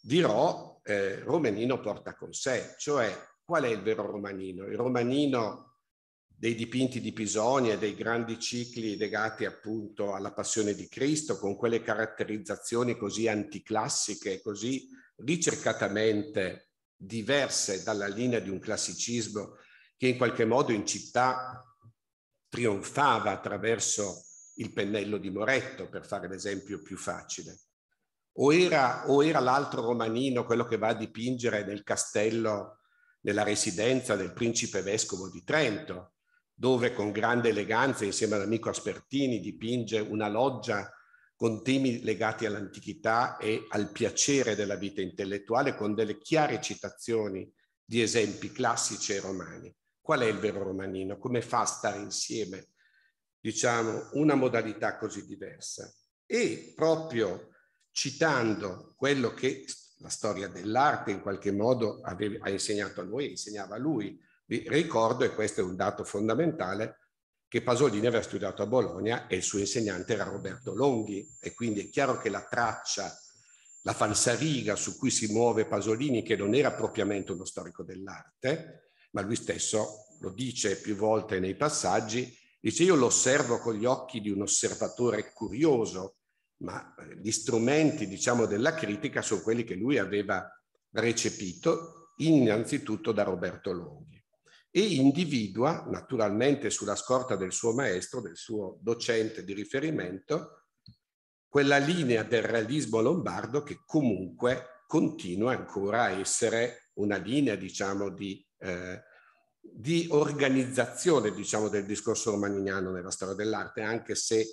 C: dirò, eh, Romanino porta con sé, cioè qual è il vero romanino? Il romanino dei dipinti di Pisonia, dei grandi cicli legati appunto alla passione di Cristo, con quelle caratterizzazioni così anticlassiche, così ricercatamente diverse dalla linea di un classicismo che in qualche modo in città trionfava attraverso il pennello di Moretto, per fare l'esempio più facile. O era, o era l'altro romanino quello che va a dipingere nel castello, nella residenza del principe vescovo di Trento, dove con grande eleganza, insieme all'amico Aspertini, dipinge una loggia con temi legati all'antichità e al piacere della vita intellettuale, con delle chiare citazioni di esempi classici e romani. Qual è il vero romanino? Come fa a stare insieme, diciamo, una modalità così diversa? E proprio citando quello che la storia dell'arte in qualche modo aveva, ha insegnato a noi, insegnava a lui. Vi ricordo, e questo è un dato fondamentale, che Pasolini aveva studiato a Bologna e il suo insegnante era Roberto Longhi e quindi è chiaro che la traccia, la falsariga su cui si muove Pasolini, che non era propriamente uno storico dell'arte, ma lui stesso lo dice più volte nei passaggi, dice io lo osservo con gli occhi di un osservatore curioso, ma eh, gli strumenti diciamo, della critica sono quelli che lui aveva recepito innanzitutto da Roberto Longhi e individua, naturalmente sulla scorta del suo maestro, del suo docente di riferimento, quella linea del realismo lombardo che comunque continua ancora a essere una linea, diciamo, di, eh, di organizzazione, diciamo, del discorso romagnano nella storia dell'arte, anche se eh,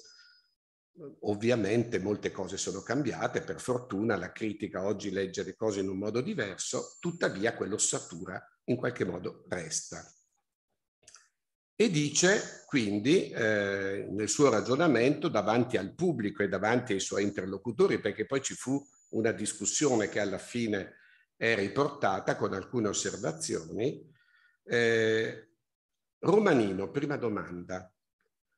C: Ovviamente molte cose sono cambiate, per fortuna la critica oggi legge le cose in un modo diverso, tuttavia quell'ossatura in qualche modo resta. E dice quindi eh, nel suo ragionamento davanti al pubblico e davanti ai suoi interlocutori, perché poi ci fu una discussione che alla fine è riportata con alcune osservazioni. Eh, Romanino, prima domanda.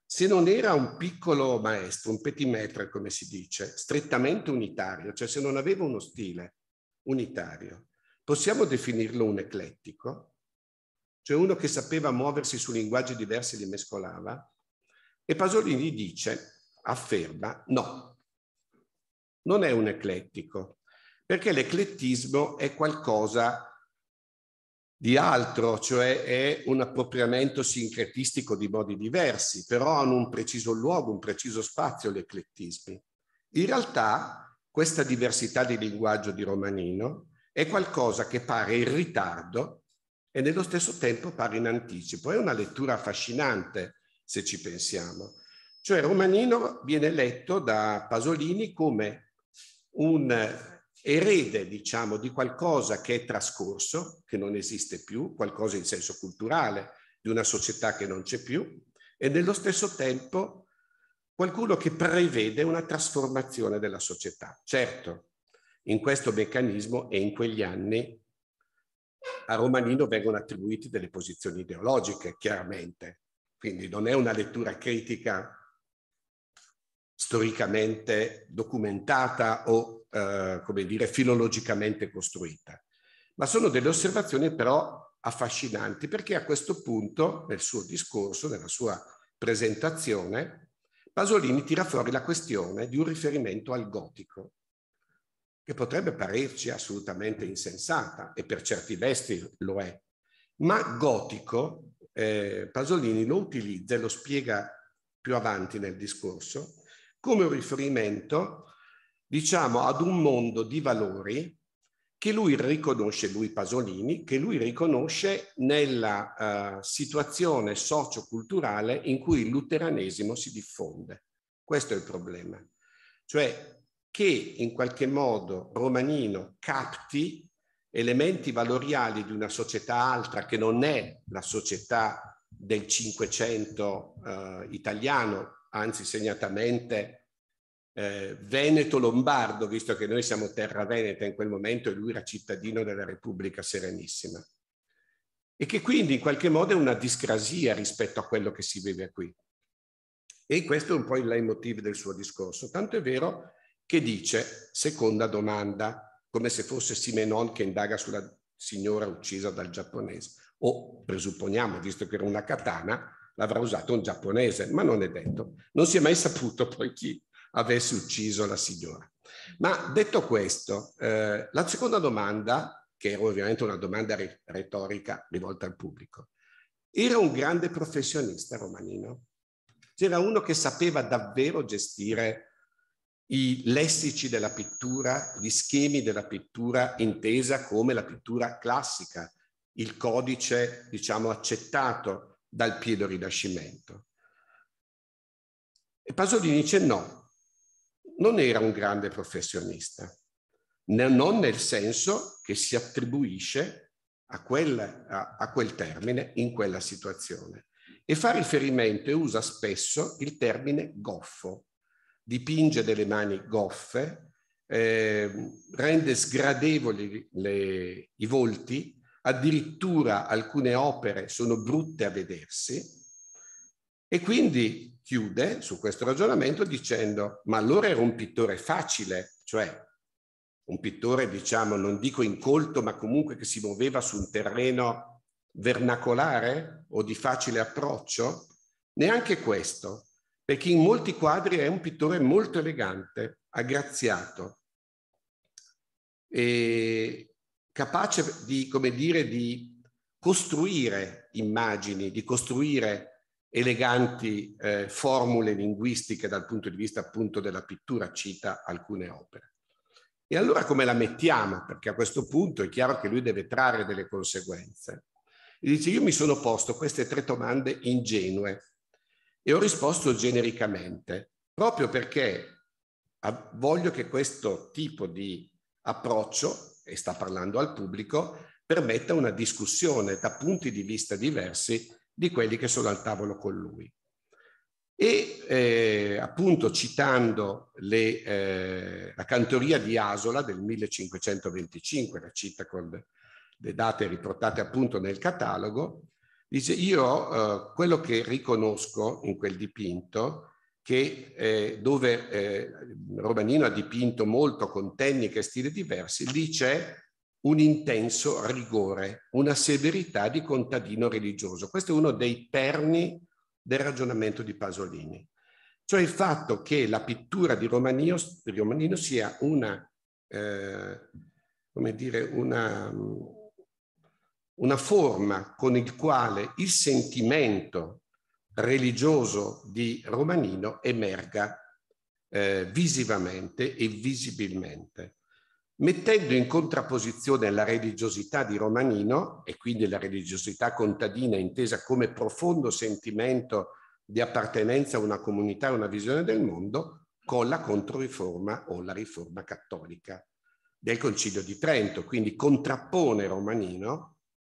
C: Se non era un piccolo maestro, un petit petimetre come si dice, strettamente unitario, cioè se non aveva uno stile unitario, Possiamo definirlo un eclettico? Cioè uno che sapeva muoversi su linguaggi diversi e li mescolava? E Pasolini dice, afferma, no, non è un eclettico, perché l'eclettismo è qualcosa di altro, cioè è un appropriamento sincretistico di modi diversi, però hanno un preciso luogo, un preciso spazio gli eclettismi. In realtà questa diversità di linguaggio di Romanino è qualcosa che pare in ritardo e nello stesso tempo pare in anticipo. È una lettura affascinante, se ci pensiamo. Cioè Romanino viene letto da Pasolini come un erede, diciamo, di qualcosa che è trascorso, che non esiste più, qualcosa in senso culturale, di una società che non c'è più, e nello stesso tempo qualcuno che prevede una trasformazione della società. Certo, in questo meccanismo e in quegli anni a Romanino vengono attribuite delle posizioni ideologiche, chiaramente. Quindi non è una lettura critica storicamente documentata o, eh, come dire, filologicamente costruita. Ma sono delle osservazioni però affascinanti perché a questo punto, nel suo discorso, nella sua presentazione, Pasolini tira fuori la questione di un riferimento al gotico che potrebbe parerci assolutamente insensata e per certi vesti lo è, ma gotico eh, Pasolini lo utilizza e lo spiega più avanti nel discorso come un riferimento, diciamo, ad un mondo di valori che lui riconosce, lui Pasolini, che lui riconosce nella eh, situazione socioculturale in cui il luteranesimo si diffonde. Questo è il problema. Cioè che in qualche modo Romanino capti elementi valoriali di una società altra che non è la società del Cinquecento eh, italiano, anzi segnatamente eh, veneto-lombardo, visto che noi siamo terra veneta in quel momento e lui era cittadino della Repubblica Serenissima. E che quindi in qualche modo è una discrasia rispetto a quello che si vive qui. E questo è un po' il leitmotiv del suo discorso. Tanto è vero che dice seconda domanda, come se fosse Simenon che indaga sulla signora uccisa dal giapponese. O presupponiamo, visto che era una katana, l'avrà usato un giapponese, ma non è detto. Non si è mai saputo poi chi avesse ucciso la signora. Ma detto questo, eh, la seconda domanda, che era ovviamente una domanda retorica rivolta al pubblico, era un grande professionista romanino. C'era uno che sapeva davvero gestire i lessici della pittura, gli schemi della pittura intesa come la pittura classica, il codice, diciamo, accettato dal Piedo Rinascimento. E Pasolini dice no, non era un grande professionista, non nel senso che si attribuisce a quel, a, a quel termine in quella situazione. E fa riferimento e usa spesso il termine goffo dipinge delle mani goffe, eh, rende sgradevoli le, i volti, addirittura alcune opere sono brutte a vedersi e quindi chiude su questo ragionamento dicendo ma allora era un pittore facile, cioè un pittore diciamo non dico incolto ma comunque che si muoveva su un terreno vernacolare o di facile approccio, neanche questo, perché in molti quadri è un pittore molto elegante, aggraziato, capace di, come dire, di costruire immagini, di costruire eleganti eh, formule linguistiche dal punto di vista appunto della pittura, cita alcune opere. E allora come la mettiamo? Perché a questo punto è chiaro che lui deve trarre delle conseguenze. E dice, io mi sono posto queste tre domande ingenue e ho risposto genericamente, proprio perché voglio che questo tipo di approccio, e sta parlando al pubblico, permetta una discussione da punti di vista diversi di quelli che sono al tavolo con lui. E eh, appunto citando le, eh, la cantoria di Asola del 1525, la cita con le date riportate appunto nel catalogo, Dice, io eh, quello che riconosco in quel dipinto, che, eh, dove eh, Romanino ha dipinto molto con tecniche e stili diversi, lì c'è un intenso rigore, una severità di contadino religioso. Questo è uno dei perni del ragionamento di Pasolini, cioè il fatto che la pittura di Romanino, di Romanino sia una, eh, come dire, una una forma con il quale il sentimento religioso di Romanino emerga eh, visivamente e visibilmente, mettendo in contrapposizione la religiosità di Romanino e quindi la religiosità contadina intesa come profondo sentimento di appartenenza a una comunità e una visione del mondo, con la controriforma o la riforma cattolica del Concilio di Trento, quindi contrappone Romanino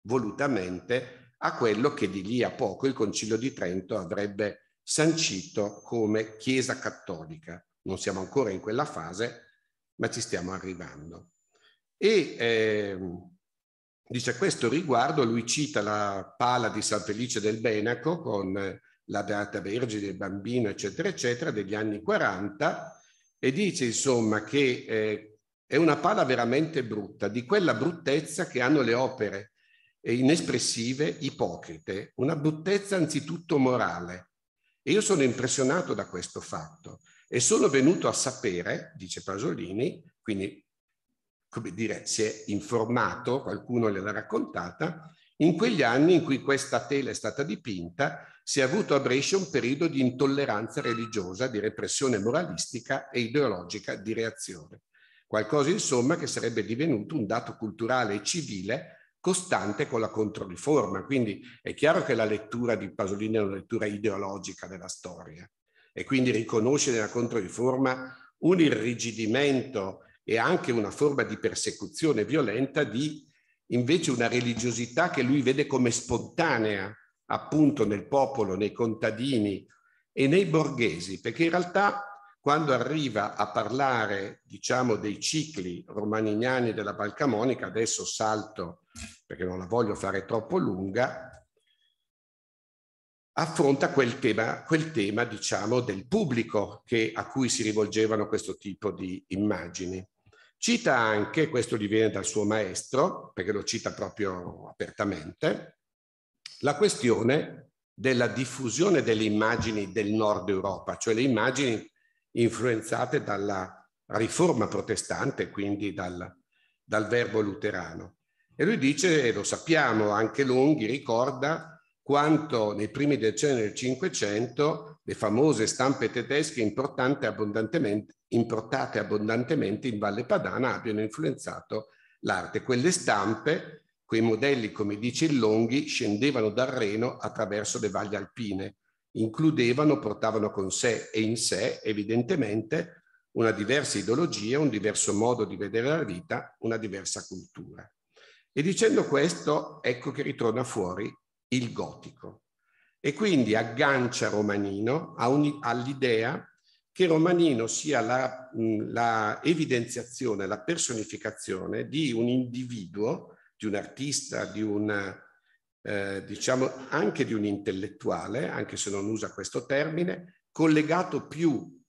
C: volutamente a quello che di lì a poco il Concilio di Trento avrebbe sancito come Chiesa cattolica. Non siamo ancora in quella fase, ma ci stiamo arrivando. E eh, dice a questo riguardo, lui cita la pala di San Felice del Benaco con la Beata Vergine, il bambino, eccetera, eccetera, degli anni 40 e dice insomma che eh, è una pala veramente brutta, di quella bruttezza che hanno le opere inespressive, ipocrite, una bruttezza anzitutto morale. E io sono impressionato da questo fatto e sono venuto a sapere, dice Pasolini, quindi come dire, si è informato, qualcuno gliel'ha raccontata, in quegli anni in cui questa tela è stata dipinta, si è avuto a Brescia un periodo di intolleranza religiosa, di repressione moralistica e ideologica di reazione. Qualcosa, insomma, che sarebbe divenuto un dato culturale e civile costante con la controriforma. Quindi è chiaro che la lettura di Pasolini è una lettura ideologica della storia e quindi riconosce nella controriforma un irrigidimento e anche una forma di persecuzione violenta di invece una religiosità che lui vede come spontanea appunto nel popolo, nei contadini e nei borghesi, perché in realtà quando arriva a parlare, diciamo, dei cicli romaniniani della Balcamonica, adesso salto perché non la voglio fare troppo lunga, affronta quel tema, quel tema diciamo, del pubblico che, a cui si rivolgevano questo tipo di immagini. Cita anche, questo gli viene dal suo maestro, perché lo cita proprio apertamente, la questione della diffusione delle immagini del nord Europa, cioè le immagini influenzate dalla riforma protestante, quindi dal, dal verbo luterano. E lui dice, e lo sappiamo, anche Longhi ricorda quanto nei primi decenni del Cinquecento le famose stampe tedesche abbondantemente, importate abbondantemente in Valle Padana abbiano influenzato l'arte. Quelle stampe, quei modelli, come dice il Longhi, scendevano dal Reno attraverso le valli alpine includevano, portavano con sé e in sé evidentemente una diversa ideologia, un diverso modo di vedere la vita, una diversa cultura. E dicendo questo, ecco che ritorna fuori il gotico. E quindi aggancia Romanino un, all'idea che Romanino sia la, la evidenziazione, la personificazione di un individuo, di un artista, di un eh, diciamo anche di un intellettuale, anche se non usa questo termine, collegato più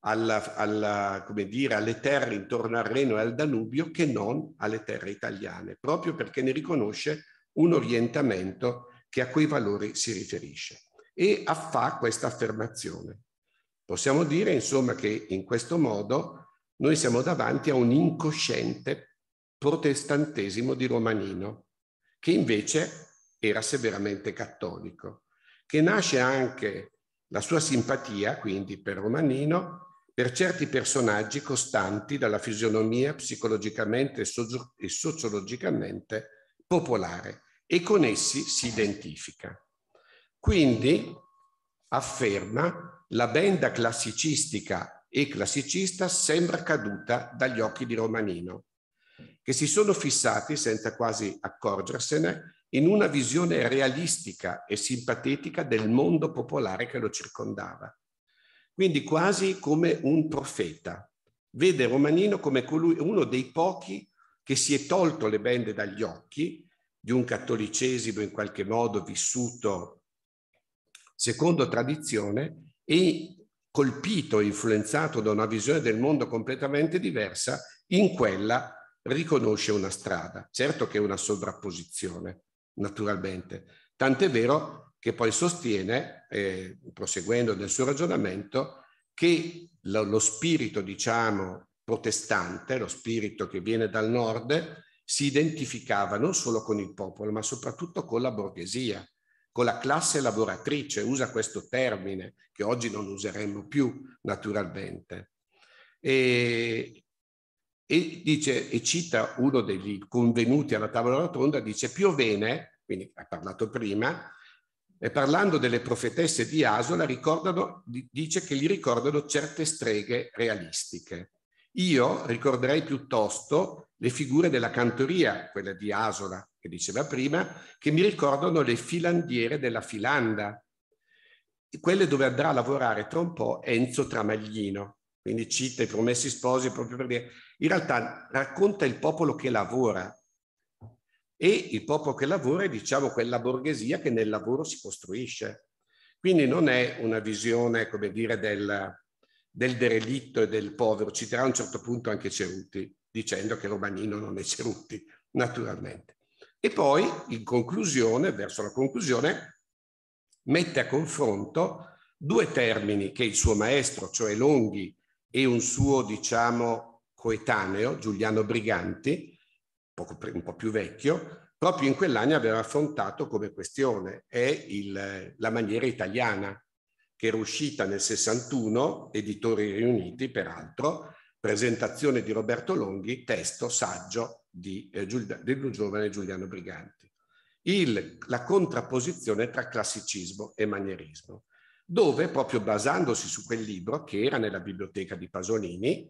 C: alla, alla, dire, alle terre intorno al Reno e al Danubio che non alle terre italiane, proprio perché ne riconosce un orientamento che a quei valori si riferisce e fa questa affermazione. Possiamo dire insomma che in questo modo noi siamo davanti a un incosciente protestantesimo di Romanino, che invece era severamente cattolico, che nasce anche la sua simpatia, quindi per Romanino, per certi personaggi costanti dalla fisionomia psicologicamente e sociologicamente popolare e con essi si identifica. Quindi afferma la benda classicistica e classicista sembra caduta dagli occhi di Romanino, che si sono fissati senza quasi accorgersene in una visione realistica e simpatetica del mondo popolare che lo circondava. Quindi quasi come un profeta. Vede Romanino come colui, uno dei pochi che si è tolto le bende dagli occhi di un cattolicesimo in qualche modo vissuto secondo tradizione e colpito, influenzato da una visione del mondo completamente diversa, in quella riconosce una strada. Certo che è una sovrapposizione, naturalmente. Tant'è vero che poi sostiene, eh, proseguendo nel suo ragionamento, che lo, lo spirito, diciamo, protestante, lo spirito che viene dal nord, si identificava non solo con il popolo, ma soprattutto con la borghesia, con la classe lavoratrice, usa questo termine che oggi non useremmo più naturalmente. E, e, dice, e cita uno degli convenuti alla tavola rotonda, dice Piovene quindi ha parlato prima, e parlando delle profetesse di Asola dice che gli ricordano certe streghe realistiche. Io ricorderei piuttosto le figure della cantoria, quella di Asola che diceva prima, che mi ricordano le filandiere della Filanda, quelle dove andrà a lavorare tra un po' Enzo Tramaglino. Quindi cita i promessi sposi proprio per dire, in realtà racconta il popolo che lavora, e il popolo che lavora è diciamo quella borghesia che nel lavoro si costruisce. Quindi non è una visione, come dire, del, del derelitto e del povero. Citerà a un certo punto anche Ceruti, dicendo che Romanino non è Ceruti, naturalmente. E poi, in conclusione, verso la conclusione, mette a confronto due termini che il suo maestro, cioè Longhi, e un suo, diciamo, coetaneo, Giuliano Briganti, poco, un po' più vecchio, proprio in quell'anno aveva affrontato come questione, è il, la maniera italiana, che era uscita nel 61, editori riuniti peraltro, presentazione di Roberto Longhi, testo, saggio di, eh, Giulia, del giovane Giuliano Briganti. Il, la contrapposizione tra classicismo e manierismo, dove proprio basandosi su quel libro che era nella biblioteca di Pasolini,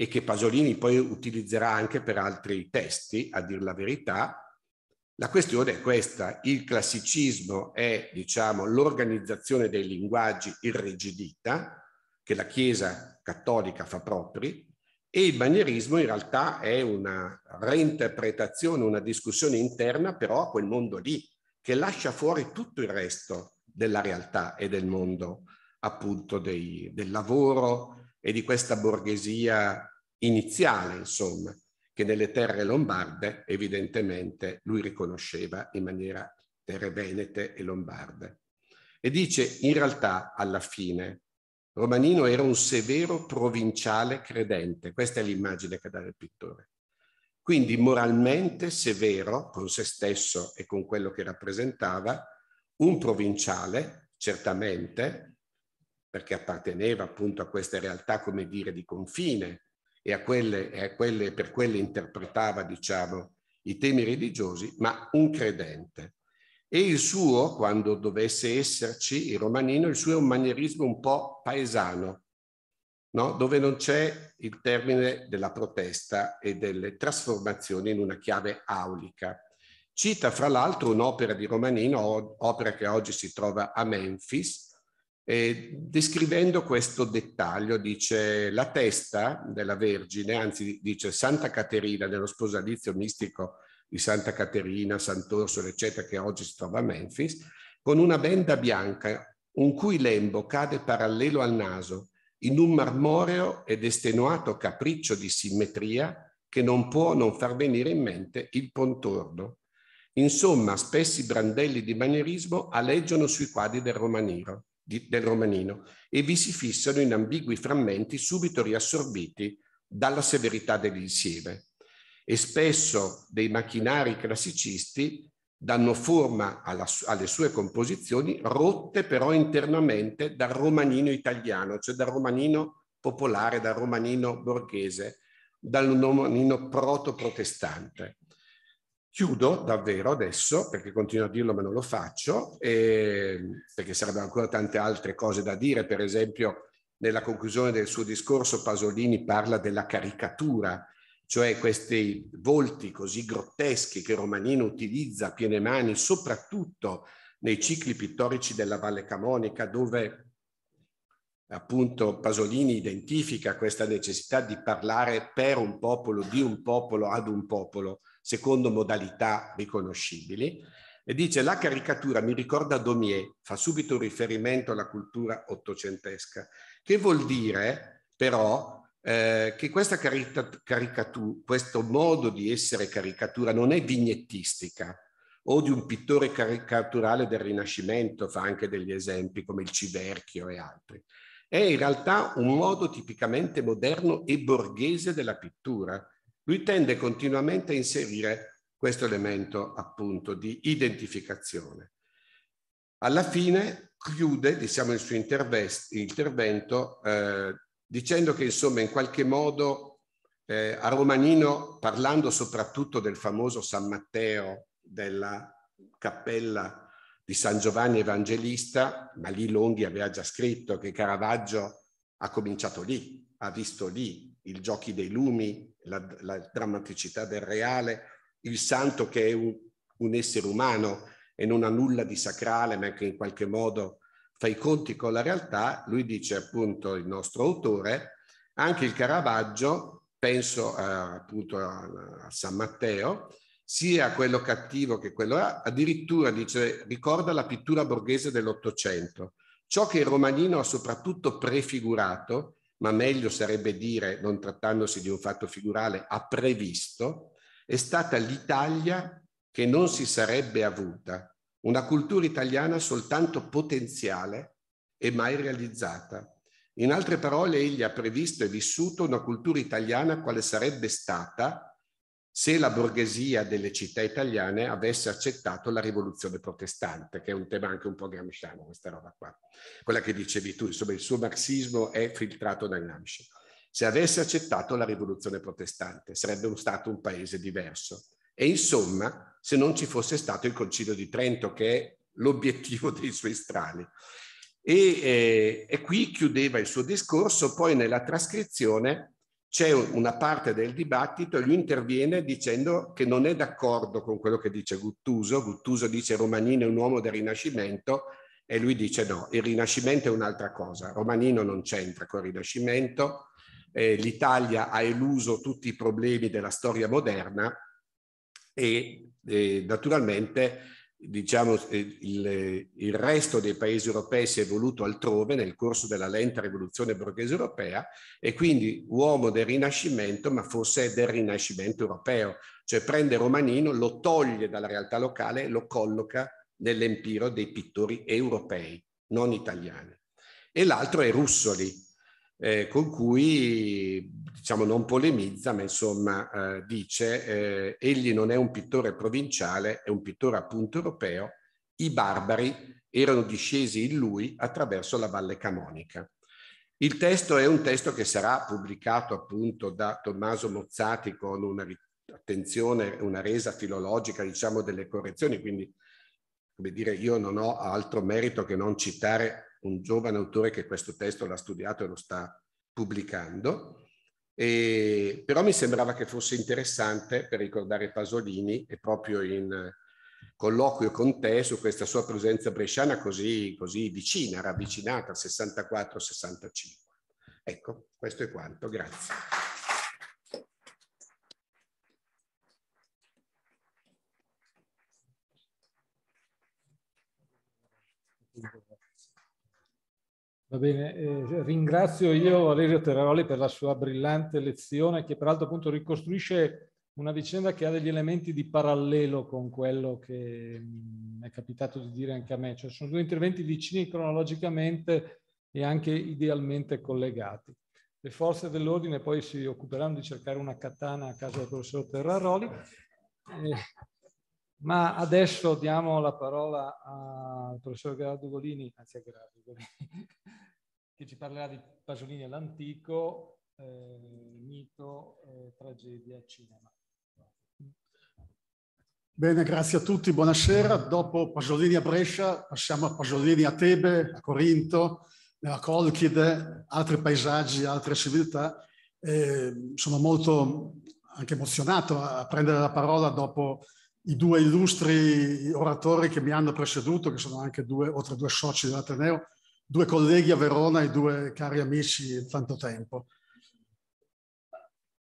C: e che Pasolini poi utilizzerà anche per altri testi, a dir la verità, la questione è questa, il classicismo è diciamo, l'organizzazione dei linguaggi irrigidita che la Chiesa cattolica fa propri e il manierismo in realtà è una reinterpretazione, una discussione interna però a quel mondo lì che lascia fuori tutto il resto della realtà e del mondo appunto dei, del lavoro, e di questa borghesia iniziale, insomma, che nelle terre lombarde evidentemente lui riconosceva in maniera terre venete e lombarde. E dice, in realtà, alla fine, Romanino era un severo provinciale credente, questa è l'immagine che dà il pittore. Quindi moralmente severo con se stesso e con quello che rappresentava, un provinciale, certamente, perché apparteneva appunto a queste realtà, come dire, di confine e, a quelle, e a quelle, per quelle interpretava, diciamo, i temi religiosi, ma un credente. E il suo, quando dovesse esserci, il romanino, il suo è un manierismo un po' paesano, no? dove non c'è il termine della protesta e delle trasformazioni in una chiave aulica. Cita fra l'altro un'opera di Romanino, opera che oggi si trova a Memphis, e descrivendo questo dettaglio dice la testa della Vergine, anzi dice Santa Caterina nello sposalizio mistico di Santa Caterina, Sant'Orsola, eccetera, che oggi si trova a Memphis, con una benda bianca, un cui lembo cade parallelo al naso, in un marmoreo ed estenuato capriccio di simmetria che non può non far venire in mente il contorno. Insomma, spessi brandelli di manierismo aleggiano sui quadri del Romaniro di, del romanino e vi si fissano in ambigui frammenti subito riassorbiti dalla severità dell'insieme e spesso dei macchinari classicisti danno forma alla, alle sue composizioni rotte però internamente dal romanino italiano, cioè dal romanino popolare, dal romanino borghese, dal romanino proto-protestante. Chiudo davvero adesso, perché continuo a dirlo ma non lo faccio, e, ehm, perché sarebbero ancora tante altre cose da dire. Per esempio, nella conclusione del suo discorso Pasolini parla della caricatura, cioè questi volti così grotteschi che Romanino utilizza a piene mani, soprattutto nei cicli pittorici della Valle Camonica, dove appunto Pasolini identifica questa necessità di parlare per un popolo, di un popolo, ad un popolo secondo modalità riconoscibili, e dice la caricatura mi ricorda Domier, fa subito un riferimento alla cultura ottocentesca, che vuol dire però eh, che questa caricatura, questo modo di essere caricatura non è vignettistica o di un pittore caricaturale del Rinascimento, fa anche degli esempi come il Civerchio e altri. È in realtà un modo tipicamente moderno e borghese della pittura, lui tende continuamente a inserire questo elemento appunto di identificazione. Alla fine chiude, diciamo, il suo intervento eh, dicendo che insomma in qualche modo eh, a Romanino, parlando soprattutto del famoso San Matteo della cappella di San Giovanni Evangelista, ma lì Longhi aveva già scritto che Caravaggio ha cominciato lì, ha visto lì i giochi dei lumi, la, la drammaticità del reale, il santo che è un, un essere umano e non ha nulla di sacrale, ma che in qualche modo fa i conti con la realtà, lui dice appunto il nostro autore, anche il Caravaggio, penso eh, appunto a, a, San Matteo, sia quello cattivo che quello addirittura dice, ricorda la pittura borghese dell'Ottocento, ciò che il romanino ha soprattutto prefigurato ma meglio sarebbe dire, non trattandosi di un fatto figurale, ha previsto, è stata l'Italia che non si sarebbe avuta, una cultura italiana soltanto potenziale e mai realizzata. In altre parole, egli ha previsto e vissuto una cultura italiana quale sarebbe stata se la borghesia delle città italiane avesse accettato la rivoluzione protestante, che è un tema anche un po' gramsciano, questa roba qua, quella che dicevi tu, insomma il suo marxismo è filtrato da Gramsci. Se avesse accettato la rivoluzione protestante sarebbe stato un paese diverso. E insomma, se non ci fosse stato il Concilio di Trento, che è l'obiettivo dei suoi strani. E, eh, e qui chiudeva il suo discorso, poi nella trascrizione c'è una parte del dibattito e lui interviene dicendo che non è d'accordo con quello che dice Guttuso. Guttuso dice Romanino è un uomo del Rinascimento e lui dice no, il Rinascimento è un'altra cosa. Romanino non c'entra col Rinascimento, eh, l'Italia ha eluso tutti i problemi della storia moderna e eh, naturalmente diciamo, eh, il, il, resto dei paesi europei si è evoluto altrove nel corso della lenta rivoluzione borghese europea e quindi uomo del Rinascimento, ma forse del Rinascimento europeo, cioè prende Romanino, lo toglie dalla realtà locale e lo colloca nell'empiro dei pittori europei, non italiani. E l'altro è Russoli, eh, con cui diciamo non polemizza, ma insomma eh, dice eh, egli non è un pittore provinciale, è un pittore appunto europeo, i barbari erano discesi in lui attraverso la Valle Camonica. Il testo è un testo che sarà pubblicato appunto da Tommaso Mozzati con una attenzione, una resa filologica, diciamo, delle correzioni, quindi come dire, io non ho altro merito che non citare un giovane autore che questo testo l'ha studiato e lo sta pubblicando. E, però mi sembrava che fosse interessante per ricordare Pasolini e proprio in colloquio con te su questa sua presenza bresciana così, così vicina, ravvicinata, al 64-65. Ecco, questo è quanto, grazie.
B: Va bene, eh, ringrazio io Valerio Terraroli per la sua brillante lezione che peraltro appunto ricostruisce una vicenda che ha degli elementi di parallelo con quello che mh, mm, è capitato di dire anche a me, cioè sono due interventi vicini cronologicamente e anche idealmente collegati. Le forze dell'ordine poi si occuperanno di cercare una katana a casa del professor Terraroli. Eh, ma adesso diamo la parola al professor Gradugolini, anzi a Gradugolini, che ci parlerà di Pasolini all'antico, eh, mito, eh, tragedia, cinema.
D: Bene, grazie a tutti, buonasera. Dopo Pasolini a Brescia passiamo a Pasolini a Tebe, a Corinto, nella Colchide, altri paesaggi, altre civiltà. Eh, sono molto anche emozionato a prendere la parola dopo i due illustri oratori che mi hanno preceduto, che sono anche due, oltre due soci dell'Ateneo, due colleghi a Verona e due cari amici tanto tempo.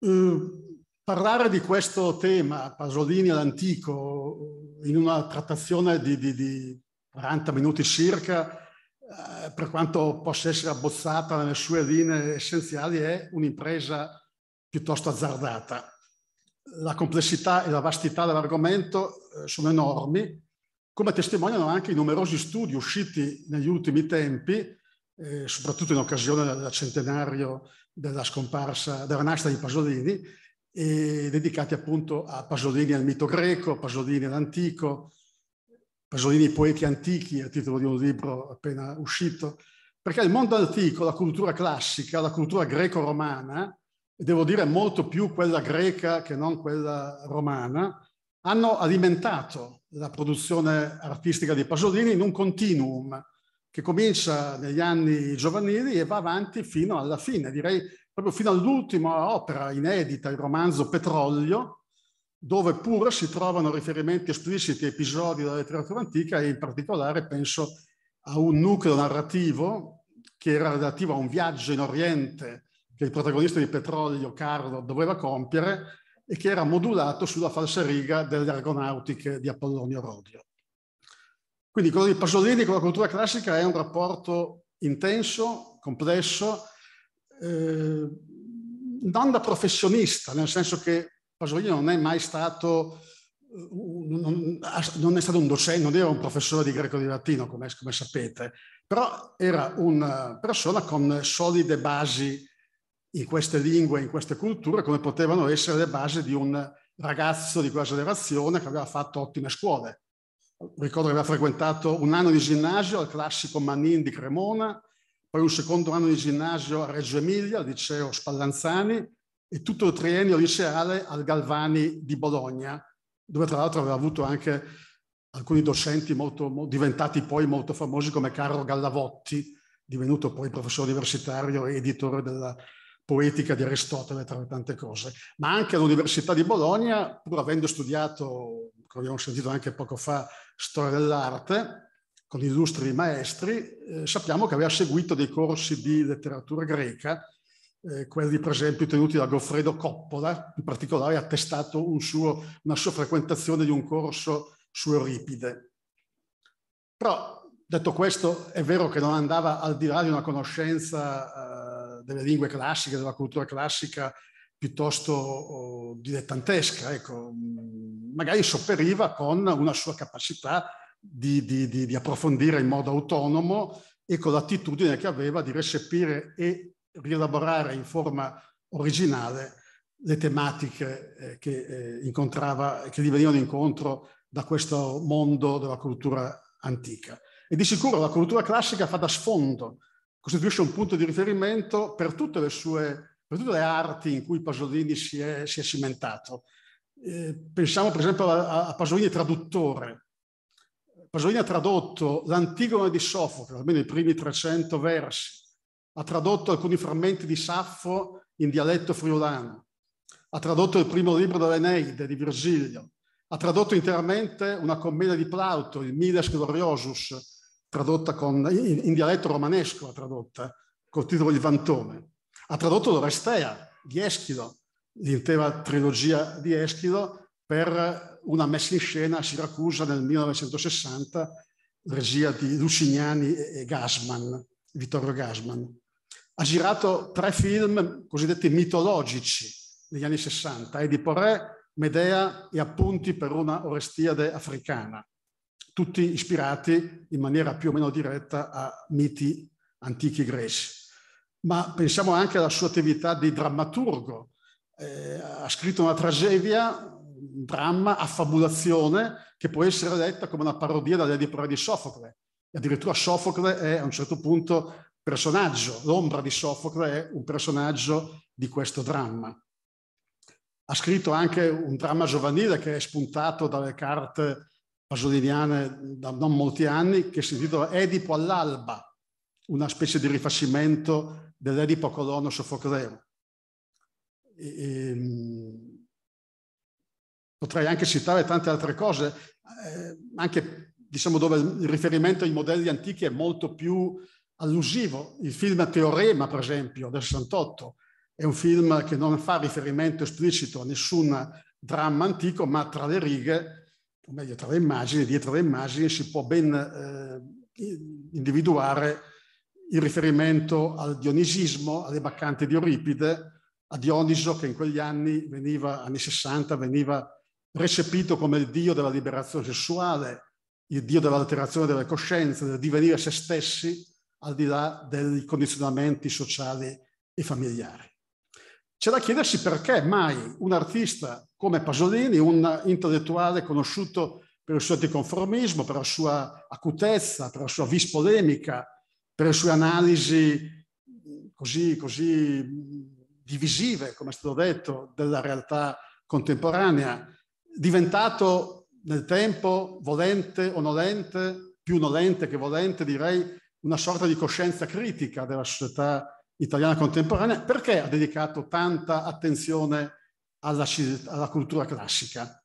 D: Eh, parlare di questo tema, Pasolini all'antico, in una trattazione di, di, di 40 minuti circa, eh, per quanto possa essere abbozzata nelle sue linee essenziali, è un'impresa piuttosto azzardata la complessità e la vastità dell'argomento eh, sono enormi, come testimoniano anche i numerosi studi usciti negli ultimi tempi, eh, soprattutto in occasione del centenario della scomparsa, della nascita di Pasolini, e dedicati appunto a Pasolini al mito greco, Pasolini all'antico, Pasolini i poeti antichi, a titolo di un libro appena uscito, perché il mondo antico, la cultura classica, la cultura greco-romana, devo dire molto più quella greca che non quella romana, hanno alimentato la produzione artistica di Pasolini in un continuum che comincia negli anni giovanili e va avanti fino alla fine, direi proprio fino all'ultima opera inedita, il romanzo Petrolio, dove pur si trovano riferimenti espliciti a episodi della letteratura antica e in particolare penso a un nucleo narrativo che era relativo a un viaggio in Oriente che il protagonista di Petrolio, Carlo, doveva compiere e che era modulato sulla falsariga delle argonautiche di Apollonio Rodio. Quindi quello di Pasolini con la cultura classica è un rapporto intenso, complesso, eh, non da professionista, nel senso che Pasolini non è mai stato, eh, non, è stato un docente, non era un professore di greco e di latino, come, come sapete, però era una persona con solide basi in queste lingue, in queste culture, come potevano essere le basi di un ragazzo di quella generazione che aveva fatto ottime scuole. Ricordo che aveva frequentato un anno di ginnasio al classico Manin di Cremona, poi un secondo anno di ginnasio a Reggio Emilia, al liceo Spallanzani, e tutto il triennio liceale al Galvani di Bologna, dove tra l'altro aveva avuto anche alcuni docenti molto, diventati poi molto famosi come Carlo Gallavotti, divenuto poi professore universitario e editore della, poetica di Aristotele tra le tante cose, ma anche all'Università di Bologna, pur avendo studiato, come abbiamo sentito anche poco fa, storia dell'arte con illustri maestri, eh, sappiamo che aveva seguito dei corsi di letteratura greca, eh, quelli per esempio tenuti da Goffredo Coppola, in particolare ha testato un suo, una sua frequentazione di un corso su Euripide. Però, detto questo, è vero che non andava al di là di una conoscenza eh, delle lingue classiche, della cultura classica piuttosto oh, dilettantesca, ecco. Mm, magari sopperiva con una sua capacità di, di, di, di approfondire in modo autonomo e con l'attitudine che aveva di recepire e rielaborare in forma originale le tematiche eh, che eh, incontrava, che gli venivano incontro da questo mondo della cultura antica. E di sicuro la cultura classica fa da sfondo costituisce un punto di riferimento per tutte le sue, per tutte le arti in cui Pasolini si è, si è cimentato. Eh, pensiamo per esempio a, a Pasolini traduttore. Pasolini ha tradotto l'Antigone di Sofocle, almeno i primi 300 versi, ha tradotto alcuni frammenti di Saffo in dialetto friulano, ha tradotto il primo libro dell'Eneide di Virgilio, ha tradotto interamente una commedia di Plauto, il Miles Gloriosus, tradotta con, in, in dialetto romanesco, ha tradotta, col titolo Il Vantone. Ha tradotto l'Orestea di Eschilo, l'intera trilogia di Eschilo, per una messa in scena a Siracusa nel 1960, regia di Lucignani e Gasman, Vittorio Gassman. Ha girato tre film cosiddetti mitologici negli anni 60, Edipo Re, Medea e Appunti per una Orestiade africana tutti ispirati in maniera più o meno diretta a miti antichi greci. Ma pensiamo anche alla sua attività di drammaturgo. Eh, ha scritto una tragedia, un dramma, affabulazione, che può essere letta come una parodia dall'Edipora di Sofocle. addirittura Sofocle è a un certo punto personaggio, l'ombra di Sofocle è un personaggio di questo dramma. Ha scritto anche un dramma giovanile che è spuntato dalle carte pasoliniane da non molti anni, che si intitola Edipo all'alba, una specie di rifacimento dell'Edipo colono sofocleo. Ehm, potrei anche citare tante altre cose, eh, anche diciamo, dove il riferimento ai modelli antichi è molto più allusivo. Il film Teorema, per esempio, del 68, è un film che non fa riferimento esplicito a nessun dramma antico, ma tra le righe o meglio tra le immagini, dietro le immagini si può ben eh, individuare il riferimento al dionisismo, alle baccanti di Euripide, a Dioniso che in quegli anni, veniva, anni 60, veniva recepito come il dio della liberazione sessuale, il dio dell'alterazione delle coscienze, del divenire se stessi al di là dei condizionamenti sociali e familiari. C'è da chiedersi perché mai un artista come Pasolini, un intellettuale conosciuto per il suo anticonformismo, per la sua acutezza, per la sua vis polemica, per le sue analisi così, così divisive, come è stato detto, della realtà contemporanea, diventato nel tempo, volente o nolente, più nolente che volente, direi, una sorta di coscienza critica della società italiana contemporanea, perché ha dedicato tanta attenzione a alla, alla cultura classica?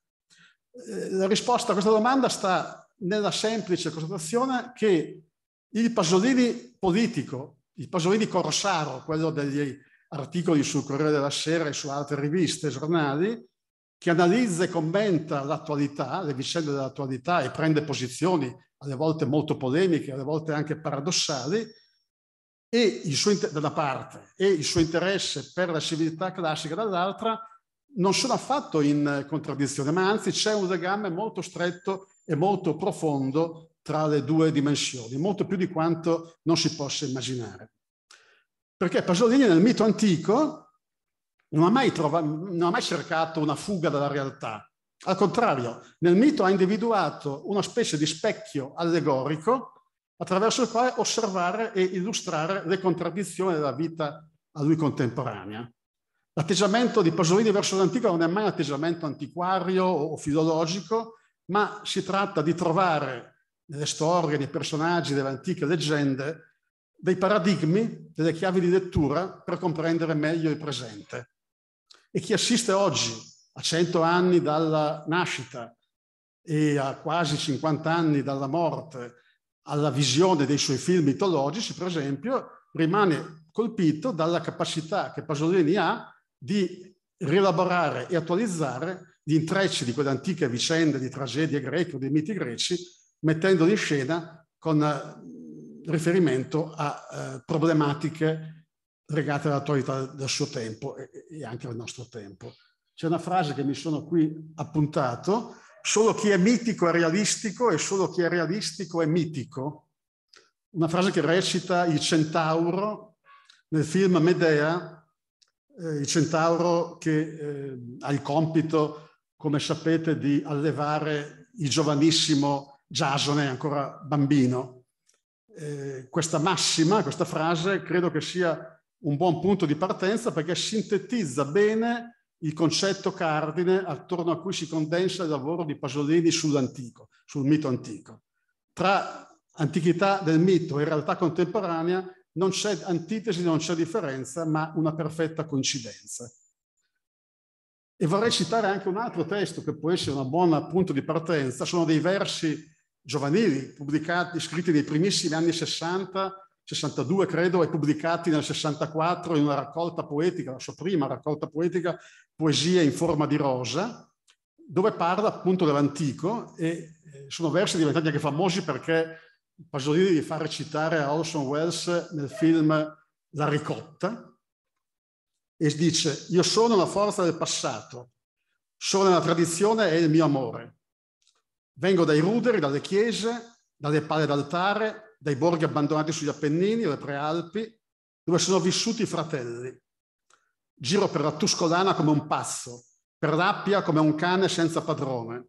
D: Eh, la risposta a questa domanda sta nella semplice constatazione che il Pasolini politico, il Pasolini corsaro, quello degli articoli sul Corriere della Sera e su altre riviste, giornali, che analizza e commenta l'attualità, le vicende dell'attualità e prende posizioni alle volte molto polemiche, alle volte anche paradossali, e il suo, da una parte e il suo interesse per la civiltà classica dall'altra non sono affatto in contraddizione, ma anzi c'è un legame molto stretto e molto profondo tra le due dimensioni, molto più di quanto non si possa immaginare. Perché Pasolini nel mito antico non ha mai, trovato, non ha mai cercato una fuga dalla realtà, al contrario, nel mito ha individuato una specie di specchio allegorico attraverso il quale osservare e illustrare le contraddizioni della vita a lui contemporanea. L'atteggiamento di Pasolini verso l'antico non è mai un atteggiamento antiquario o filologico, ma si tratta di trovare nelle storie, nei personaggi delle antiche leggende, dei paradigmi, delle chiavi di lettura per comprendere meglio il presente. E chi assiste oggi, a cento anni dalla nascita e a quasi 50 anni dalla morte, alla visione dei suoi film mitologici, per esempio, rimane colpito dalla capacità che Pasolini ha di rielaborare e attualizzare gli intrecci di quelle antiche vicende di tragedie greche o dei miti greci, mettendoli in scena con eh, riferimento a eh, problematiche legate all'attualità del suo tempo e, e anche al nostro tempo. C'è una frase che mi sono qui appuntato, solo chi è mitico è realistico e solo chi è realistico è mitico. Una frase che recita il centauro nel film Medea eh, il centauro che eh, ha il compito, come sapete, di allevare il giovanissimo Giasone, ancora bambino. Eh, questa massima, questa frase, credo che sia un buon punto di partenza perché sintetizza bene il concetto cardine attorno a cui si condensa il lavoro di Pasolini sull'antico, sul mito antico. Tra antichità del mito e realtà contemporanea non c'è antitesi, non c'è differenza, ma una perfetta coincidenza. E vorrei citare anche un altro testo che può essere un buon punto di partenza, sono dei versi giovanili pubblicati, scritti nei primissimi anni 60, 62 credo, e pubblicati nel 64 in una raccolta poetica, la sua prima raccolta poetica, Poesie in forma di rosa, dove parla appunto dell'antico e eh, sono versi diventati anche famosi perché Pasolini di far recitare a Orson Welles nel film La ricotta e dice io sono la forza del passato, sono la tradizione e il mio amore. Vengo dai ruderi, dalle chiese, dalle palle d'altare, dai borghi abbandonati sugli Appennini dalle prealpi, dove sono vissuti i fratelli. Giro per la Tuscolana come un pazzo, per l'Appia come un cane senza padrone.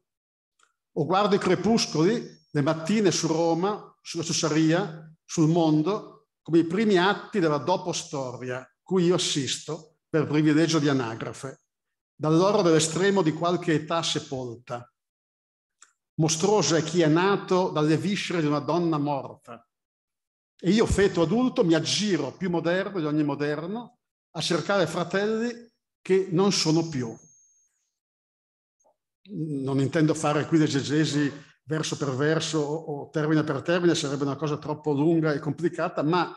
D: O guardo i crepuscoli le mattine su Roma, sulla Cesarea, sul mondo, come i primi atti della dopostoria, cui io assisto per privilegio di anagrafe, dall'oro dell'estremo di qualche età sepolta. Mostruoso è chi è nato dalle viscere di una donna morta. E io, feto adulto, mi aggiro più moderno di ogni moderno a cercare fratelli che non sono più. Non intendo fare qui le l'esegesi verso per verso o termine per termine sarebbe una cosa troppo lunga e complicata, ma